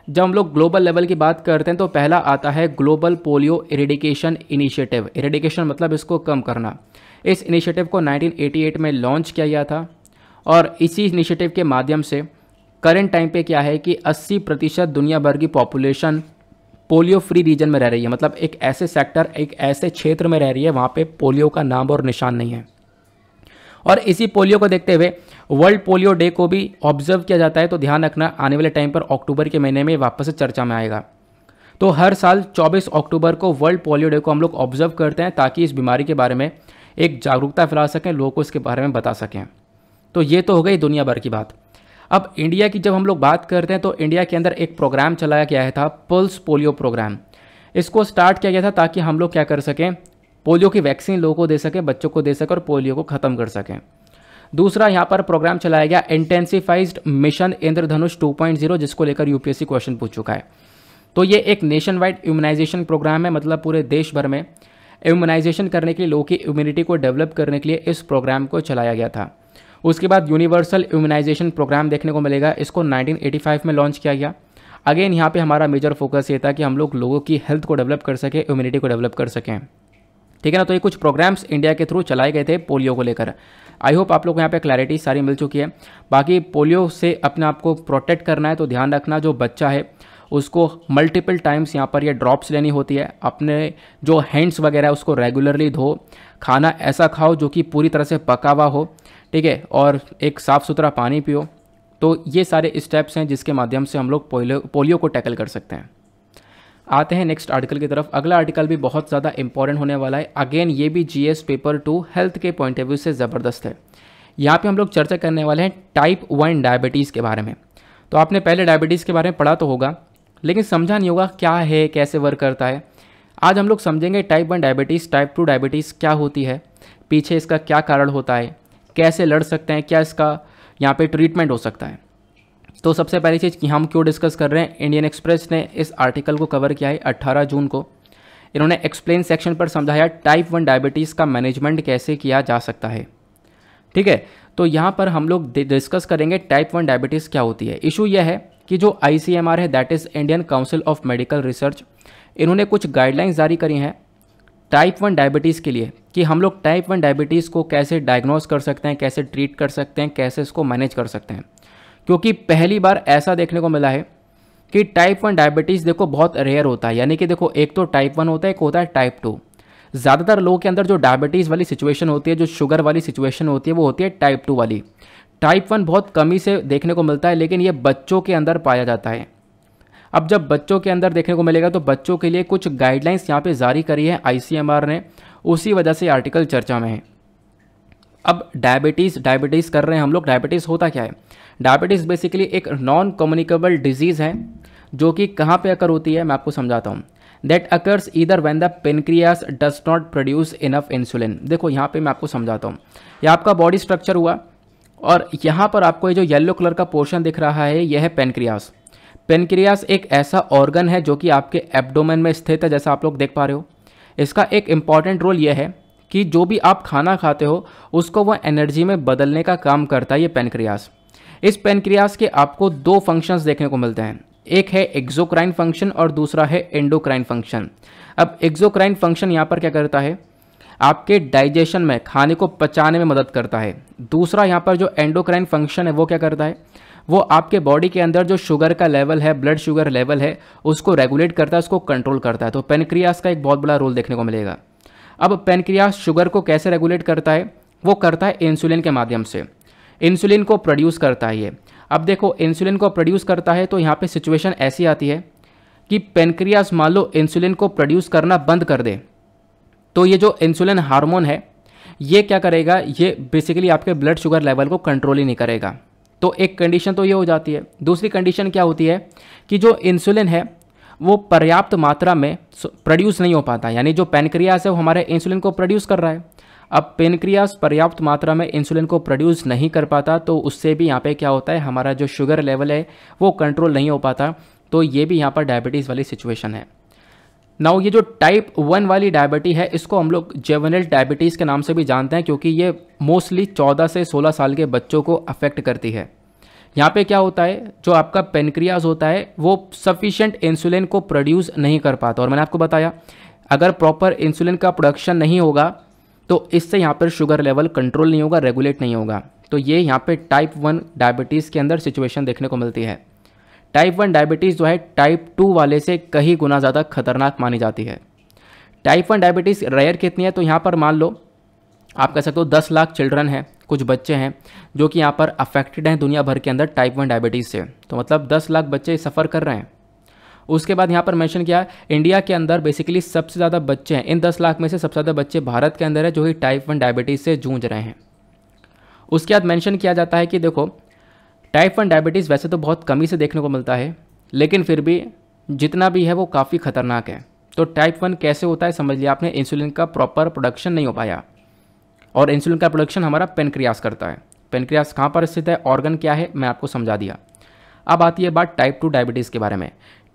जब हम लोग ग्लोबल लेवल की बात करते हैं तो पहला आता है global polio eradication initiative eradication मतलब इसको कम करना इस इनिशिएटिव को 1988 में लॉन्च किया गया था और इसी इनिशिएटिव के माध्यम से करंट टाइम पे क्या है कि 80 प्रतिशत दुनिया भर की पॉपुलेशन पोलियो फ्री रीजन में रह रही है मतलब एक ऐसे सेक्टर एक ऐसे क्षेत्र में रह रही है वहाँ पर पोलियो का नाम और निशान नहीं है और इसी पोलियो को देखते हुए वर्ल्ड पोलियो डे को भी ऑब्जर्व किया जाता है तो ध्यान रखना आने वाले टाइम पर अक्टूबर के महीने में वापस से चर्चा में आएगा तो हर साल 24 अक्टूबर को वर्ल्ड पोलियो डे को हम लोग ऑब्जर्व करते हैं ताकि इस बीमारी के बारे में एक जागरूकता फैला सकें लोगों को इसके बारे में बता सकें तो ये तो हो गई दुनिया भर की बात अब इंडिया की जब हम लोग बात करते हैं तो इंडिया के अंदर एक प्रोग्राम चलाया गया था पल्स पोलियो प्रोग्राम इसको स्टार्ट किया गया था ताकि हम लोग क्या कर सकें पोलियो की वैक्सीन लोगों को दे सकें बच्चों को दे सकें और पोलियो को ख़त्म कर सकें दूसरा यहाँ पर प्रोग्राम चलाया गया इंटेंसिफाइड मिशन इंद्रधनुष 2.0 जिसको लेकर यूपीएससी क्वेश्चन पूछ चुका है तो ये एक नेशन वाइड इम्यूनाइजेशन प्रोग्राम है मतलब पूरे देश भर में इम्यूनाइजेशन करने के लिए लोगों की इम्यूनिटी को डेवलप करने के लिए इस प्रोग्राम को चलाया गया था उसके बाद यूनिवर्सल इम्यूनाइजेशन प्रोग्राम देखने को मिलेगा इसको 1985 में लॉन्च किया गया अगेन यहाँ पे हमारा मेजर फोकस ये था कि हम लोग लोगों की हेल्थ को डेवलप कर सकें इम्यूनिटी को डेवलप कर सकें ठीक है ना तो ये कुछ प्रोग्राम्स इंडिया के थ्रू चलाए गए थे पोलियो को लेकर आई होप आप लोग को यहाँ पे क्लैरिटी सारी मिल चुकी है बाकी पोलियो से अपने आप को प्रोटेक्ट करना है तो ध्यान रखना जो बच्चा है उसको मल्टीपल टाइम्स यहाँ पर ये ड्रॉप्स लेनी होती है अपने जो हैंड्स वगैरह है उसको रेगुलरली धो खाना ऐसा खाओ जो कि पूरी तरह से पका हुआ हो ठीक है और एक साफ़ सुथरा पानी पियो तो ये सारे स्टेप्स हैं जिसके माध्यम से हम लोग पोलियो पोलियो को टैकल कर सकते हैं आते हैं नेक्स्ट आर्टिकल की तरफ अगला आर्टिकल भी बहुत ज़्यादा इंपॉर्टेंट होने वाला है अगेन ये भी जी पेपर टू हेल्थ के पॉइंट ऑफ व्यू से ज़बरदस्त है यहाँ पे हम लोग चर्चा करने वाले हैं टाइप वन डायबिटीज़ के बारे में तो आपने पहले डायबिटीज़ के बारे में पढ़ा तो होगा लेकिन समझा नहीं होगा क्या है कैसे वर्क करता है आज हम लोग समझेंगे type one diabetes type two diabetes क्या होती है पीछे इसका क्या कारण होता है कैसे लड़ सकते हैं क्या इसका यहाँ पे ट्रीटमेंट हो सकता है तो सबसे पहली चीज़ कि हम क्यों डिस्कस कर रहे हैं इंडियन एक्सप्रेस ने इस आर्टिकल को कवर किया है 18 जून को इन्होंने एक्सप्लेन सेक्शन पर समझाया टाइप वन डायबिटीज़ का मैनेजमेंट कैसे किया जा सकता है ठीक है तो यहाँ पर हम लोग डिस्कस करेंगे टाइप वन डायबिटीज़ क्या होती है इशू यह है कि जो आई है that is Indian council of medical research इन्होंने कुछ गाइडलाइंस जारी करी हैं टाइप वन डायबिटीज़ के लिए कि हम लोग टाइप वन डायबिटीज़ को कैसे डायग्नोस कर सकते हैं कैसे ट्रीट कर सकते हैं कैसे इसको मैनेज कर सकते हैं क्योंकि पहली बार ऐसा देखने को मिला है कि टाइप वन डायबिटीज़ देखो बहुत रेयर होता है यानी कि देखो एक तो टाइप वन होता है एक होता है टाइप टू ज़्यादातर लोगों के अंदर जो डायबिटीज़ वाली सिचुएशन होती है जो शुगर वाली सिचुएशन होती है वो होती है टाइप टू वाली टाइप वन बहुत कमी से देखने को मिलता है लेकिन ये बच्चों के अंदर पाया जाता है अब जब बच्चों के अंदर देखने को मिलेगा तो बच्चों के लिए कुछ गाइडलाइंस यहाँ पे जारी करी है आईसीएमआर ने उसी वजह से आर्टिकल चर्चा में है अब डायबिटीज़ डायबिटीज़ कर रहे हैं हम लोग डायबिटीज़ होता क्या है डायबिटीज़ बेसिकली एक नॉन कम्युनिकेबल डिजीज़ है जो कि कहाँ पे अकर होती है मैं आपको समझाता हूँ दैट अकर्स इधर when the pancreas does not produce enough insulin देखो यहाँ पे मैं आपको समझाता हूँ यह आपका बॉडी स्ट्रक्चर हुआ और यहाँ पर आपको ये जो येल्लो कलर का पोर्शन दिख रहा है यह है पेनक्रियास पेनक्रियास एक ऐसा ऑर्गन है जो कि आपके एब्डोमेन में स्थित है जैसा आप लोग देख पा रहे हो इसका एक इम्पॉर्टेंट रोल यह है कि जो भी आप खाना खाते हो उसको वह एनर्जी में बदलने का काम करता है ये पेनक्रियास इस पेनक्रियास के आपको दो फंक्शंस देखने को मिलते हैं एक है एक्जोक्राइन फंक्शन और दूसरा है एंडोक्राइन फंक्शन अब एक्जोक्राइन फंक्शन यहाँ पर क्या करता है आपके डाइजेशन में खाने को पचाने में मदद करता है दूसरा यहाँ पर जो एंडोक्राइन फंक्शन है वो क्या करता है वो आपके बॉडी के अंदर जो शुगर का लेवल है ब्लड शुगर लेवल है उसको रेगुलेट करता है उसको कंट्रोल करता है तो पेनक्रियास का एक बहुत बड़ा रोल देखने को मिलेगा अब पेनक्रियास शुगर को कैसे रेगुलेट करता है वो करता है इंसुलिन के माध्यम से इंसुलिन को प्रोड्यूस करता है ये अब देखो इंसुलिन को प्रोड्यूस करता है तो यहाँ पे सिचुएशन ऐसी आती है कि पेनक्रियास मान लो इंसुलिन को प्रोड्यूस करना बंद कर दे तो ये जो इंसुलिन हार्मोन है ये क्या करेगा ये बेसिकली आपके ब्लड शुगर लेवल को कंट्रोल ही नहीं करेगा तो एक कंडीशन तो ये हो जाती है दूसरी कंडीशन क्या होती है कि जो इंसुलिन है वो पर्याप्त मात्रा में प्रोड्यूस नहीं हो पाता यानी जो पेनक्रियास है वो हमारे इंसुलिन को प्रोड्यूस कर रहा है अब पेनक्रियास पर्याप्त मात्रा में इंसुलिन को प्रोड्यूस नहीं कर पाता तो उससे भी यहाँ पे क्या होता है हमारा जो शुगर लेवल है वो कंट्रोल नहीं हो पाता तो ये भी यहाँ पर डायबिटीज़ वाली सिचुएशन है नाउ ये जो टाइप वन वाली डायबिटी है इसको हम लोग जेवनल डायबिटीज़ के नाम से भी जानते हैं क्योंकि ये मोस्टली चौदह से सोलह साल के बच्चों को अफेक्ट करती है यहाँ पे क्या होता है जो आपका पेनक्रियाज होता है वो सफिशेंट इंसुलिन को प्रोड्यूस नहीं कर पाता और मैंने आपको बताया अगर प्रॉपर इंसुलिन का प्रोडक्शन नहीं होगा तो इससे यहाँ पर शुगर लेवल कंट्रोल नहीं होगा रेगुलेट नहीं होगा तो ये यहाँ पे टाइप वन डायबिटीज़ के अंदर सिचुएशन देखने को मिलती है टाइप वन डायबिटीज़ जो है टाइप टू वाले से कहीं गुना ज़्यादा खतरनाक मानी जाती है टाइप वन डायबिटीज़ रेयर कितनी है तो यहाँ पर मान लो आप कह सकते हो दस लाख चिल्ड्रन हैं कुछ बच्चे हैं जो कि यहाँ पर अफेक्टेड हैं दुनिया भर के अंदर टाइप वन डायबिटीज़ से तो मतलब दस लाख बच्चे सफ़र कर रहे हैं उसके बाद यहाँ पर मैंशन किया है इंडिया के अंदर बेसिकली सबसे ज़्यादा बच्चे हैं इन दस लाख में से सबसे ज़्यादा बच्चे भारत के अंदर है जो कि टाइप वन डायबिटीज़ से जूझ रहे हैं उसके बाद मैंशन किया जाता है कि देखो टाइप वन डायबिटीज़ वैसे तो बहुत कमी से देखने को मिलता है लेकिन फिर भी जितना भी है वो काफ़ी खतरनाक है तो टाइप वन कैसे होता है समझ लिया आपने इंसुलिन का प्रॉपर प्रोडक्शन नहीं हो पाया और इंसुलिन का प्रोडक्शन हमारा पेनक्रियास करता है पेनक्रियास कहाँ पर स्थित है ऑर्गन क्या है मैं आपको समझा दिया अब आती है बात टाइप टू डायबिटीज़ के बारे में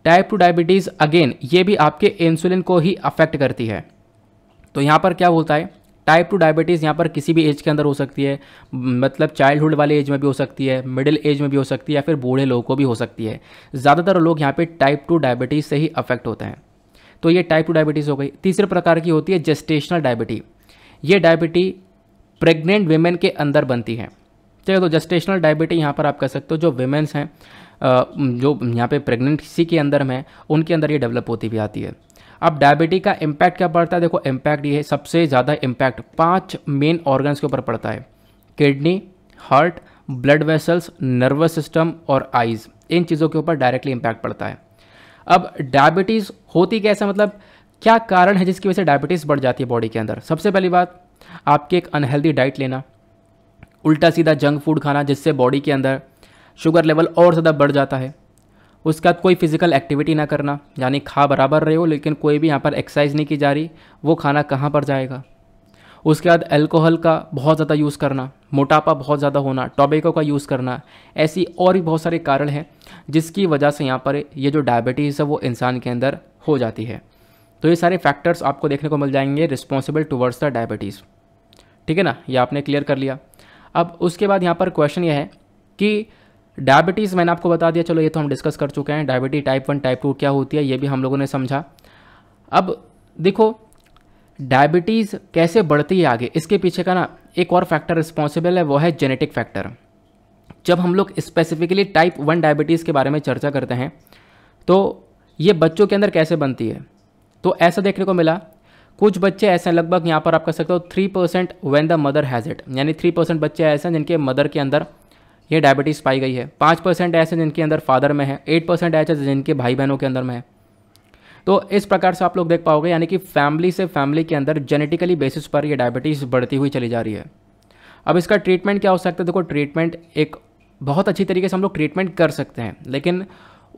टाइप टू डायबिटीज़ अगेन ये भी आपके इंसुलिन को ही अफेक्ट करती है तो यहाँ पर क्या बोलता है टाइप टू डायबिटीज़ यहाँ पर किसी भी एज के अंदर हो सकती है मतलब चाइल्डहुड वाले एज में भी हो सकती है मिडिल एज में भी हो सकती है या फिर बूढ़े लोगों को भी हो सकती है ज़्यादातर लोग यहाँ पे टाइप टू डायबिटीज़ से ही अफेक्ट होते हैं तो ये टाइप टू डायबिटीज़ हो गई तीसरे प्रकार की होती है जेस्टेशनल डायबिटी ये डायबिटी प्रेग्नेंट वेमेन के अंदर बनती है चलिए तो जस्टेशनल डायबिटी यहाँ पर आप कह सकते हो जो वेमेंस हैं जो यहाँ पे प्रेगनेंसी के अंदर में उनके अंदर ये डेवलप होती भी आती है अब डायबिटी का इम्पैक्ट क्या पड़ता है देखो इम्पैक्ट ये है सबसे ज़्यादा इम्पैक्ट पाँच मेन ऑर्गन्स के ऊपर पड़ता है kidney heart blood vessels nervous system और आइज़ इन चीज़ों के ऊपर डायरेक्टली इम्पैक्ट पड़ता है अब डायबिटीज़ होती कैसे मतलब क्या कारण है जिसकी वजह से डायबिटीज़ बढ़ जाती है बॉडी के अंदर सबसे पहली बात आपकी एक अनहेल्दी डाइट लेना उल्टा सीधा जंक फूड खाना जिससे बॉडी के अंदर शुगर लेवल और ज़्यादा बढ़ जाता है उसके बाद कोई फिजिकल एक्टिविटी ना करना यानी खा बराबर रहे हो लेकिन कोई भी यहाँ पर एक्सरसाइज नहीं की जा रही वो खाना कहाँ पर जाएगा उसके बाद अल्कोहल का बहुत ज़्यादा यूज़ करना मोटापा बहुत ज़्यादा होना टोबेको का यूज़ करना ऐसी और भी बहुत सारे कारण हैं जिसकी वजह से यहाँ पर ये जो डायबिटीज़ है वो इंसान के अंदर हो जाती है तो ये सारे फैक्टर्स आपको देखने को मिल जाएंगे रिस्पॉन्सिबल टूवर्ड्स द डायबिटीज़ ठीक है ना ये आपने क्लियर कर लिया अब उसके बाद यहाँ पर क्वेश्चन यह है कि डायबिटीज़ मैंने आपको बता दिया चलो ये तो हम डिस्कस कर चुके हैं diabetes type one type two क्या होती है ये भी हम लोगों ने समझा अब देखो डायबिटीज़ कैसे बढ़ती है आगे इसके पीछे का ना एक और फैक्टर रिस्पॉन्सिबल है वो है जेनेटिक फैक्टर जब हम लोग स्पेसिफिकली टाइप वन डायबिटीज़ के बारे में चर्चा करते हैं तो ये बच्चों के अंदर कैसे बनती है तो ऐसा देखने को मिला कुछ बच्चे ऐसे लगभग यहाँ पर आप कह सकते हो three percent when the mother has it यानी थ्री परसेंट बच्चे ऐसे हैं जिनके मदर के अंदर ये डायबिटीज़ पाई गई है पाँच परसेंट ऐसे जिनके अंदर फादर में है एट परसेंट ऐसे जिनके भाई बहनों के अंदर में है तो इस प्रकार से आप लोग देख पाओगे यानी कि फैमिली से फैमिली के अंदर जेनेटिकली बेसिस पर यह डायबिटीज़ बढ़ती हुई चली जा रही है अब इसका ट्रीटमेंट क्या हो सकता है देखो ट्रीटमेंट एक बहुत अच्छी तरीके से हम लोग ट्रीटमेंट कर सकते हैं लेकिन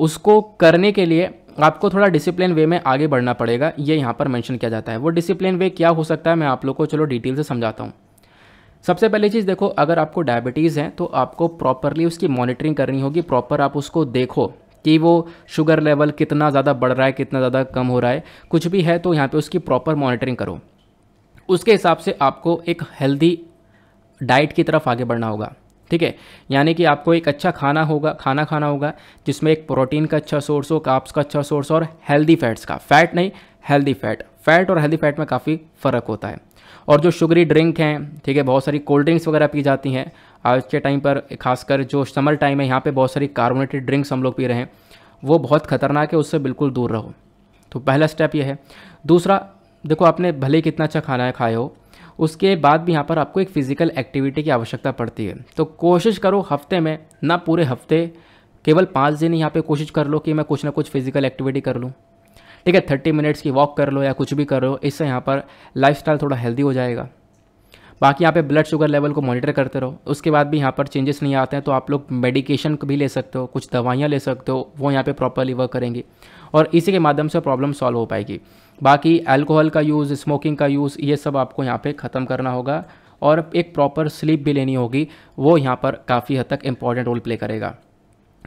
उसको करने के लिए आपको थोड़ा डिसिप्लिन वे में आगे बढ़ना पड़ेगा ये यहाँ पर मैंशन किया जाता है वो डिसिप्लिन वे क्या हो सकता है मैं आप लोग को चलो डिटेल से समझाता हूँ सबसे पहली चीज़ देखो अगर आपको डायबिटीज़ है तो आपको प्रॉपरली उसकी मॉनिटरिंग करनी होगी प्रॉपर आप उसको देखो कि वो शुगर लेवल कितना ज़्यादा बढ़ रहा है कितना ज़्यादा कम हो रहा है कुछ भी है तो यहाँ पे उसकी प्रॉपर मॉनिटरिंग करो उसके हिसाब से आपको एक हेल्दी डाइट की तरफ आगे बढ़ना होगा ठीक है यानी कि आपको एक अच्छा खाना होगा खाना खाना होगा जिसमें एक प्रोटीन का अच्छा सोर्स हो काप्स का अच्छा सोर्स और हेल्दी फैट्स का फैट नहीं हेल्दी फैट फैट और हेल्दी फैट में काफ़ी फ़र्क होता है और जो शुगरी ड्रिंक हैं ठीक है बहुत सारी कोल्ड ड्रिंक्स वगैरह पी जाती हैं आज के टाइम पर खासकर जो समर टाइम है यहाँ पे बहुत सारी कार्बोनेटेड ड्रिंक्स हम लोग पी रहे हैं वो बहुत खतरनाक है उससे बिल्कुल दूर रहो तो पहला स्टेप ये है दूसरा देखो आपने भले कितना अच्छा खाना है खाए हो उसके बाद भी यहाँ पर आपको एक फ़िज़िकल एक्टिविटी की आवश्यकता पड़ती है तो कोशिश करो हफ्ते में ना पूरे हफ्ते केवल पाँच दिन यहाँ पे कोशिश कर लो कि मैं कुछ ना कुछ फ़िज़िकल एक्टिविटी कर लूँ ठीक है थर्टी मिनट्स की वॉक कर लो या कुछ भी कर लो इससे यहाँ पर लाइफ थोड़ा हेल्दी हो जाएगा बाकी यहाँ पे ब्लड शुगर लेवल को मॉनिटर करते रहो उसके बाद भी यहाँ पर चेंजेस नहीं आते हैं तो आप लोग मेडिकेशन भी ले सकते हो कुछ दवाइयाँ ले सकते हो वो यहाँ पे प्रॉपरली वर्क करेंगी और इसी के माध्यम से प्रॉब्लम सॉल्व हो पाएगी बाकी अल्कोहल का यूज़ स्मोकिंग का यूज़ ये सब आपको यहाँ पे ख़त्म करना होगा और एक प्रॉपर स्लीप भी लेनी होगी वो यहाँ पर काफ़ी हद तक इम्पॉर्टेंट रोल प्ले करेगा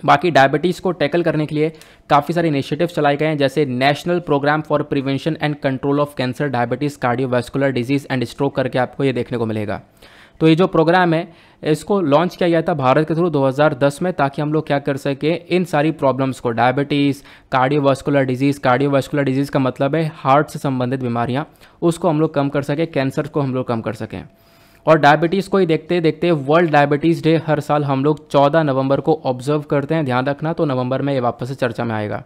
बाकी डायबिटीज़ को टैकल करने के लिए काफ़ी सारे इनिशिएटिव चलाए गए हैं जैसे national programme for prevention and control of cancer diabetes cardiovascular disease and stroke करके आपको ये देखने को मिलेगा तो ये जो प्रोग्राम है इसको लॉन्च किया गया था भारत के थ्रू 2010 में ताकि हम लोग क्या कर सकें इन सारी प्रॉब्लम्स को diabetes cardiovascular disease cardiovascular disease का मतलब है हार्ट से संबंधित बीमारियाँ उसको हम लोग कम कर सकें कैंसर को हम लोग कम कर सकें और डायबिटीज़ को ही देखते देखते वर्ल्ड डायबिटीज़ डे हर साल हम लोग 14 नवंबर को ऑब्जर्व करते हैं ध्यान रखना तो नवंबर में ये वापस से चर्चा में आएगा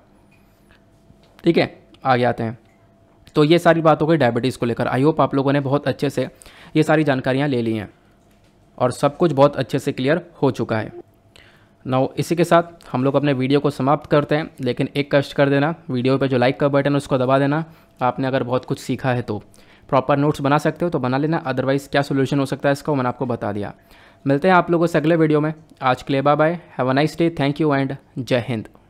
ठीक है आगे आते हैं तो ये सारी बातों के डायबिटीज़ को लेकर आई होप आप लोगों ने बहुत अच्छे से ये सारी जानकारियाँ ले ली हैं और सब कुछ बहुत अच्छे से क्लियर हो चुका है नौ इसी के साथ हम लोग अपने वीडियो को समाप्त करते हैं लेकिन एक कष्ट कर देना वीडियो पर जो लाइक का बटन है उसको दबा देना आपने अगर बहुत कुछ सीखा है तो प्रॉपर नोट्स बना सकते हो तो बना लेना अदरवाइज़ क्या सोल्यूशन हो सकता है इसका मैंने आपको बता दिया मिलते हैं आप लोगों से अगले वीडियो में आज के लिए bye bye have a nice day thank you and Jai Hind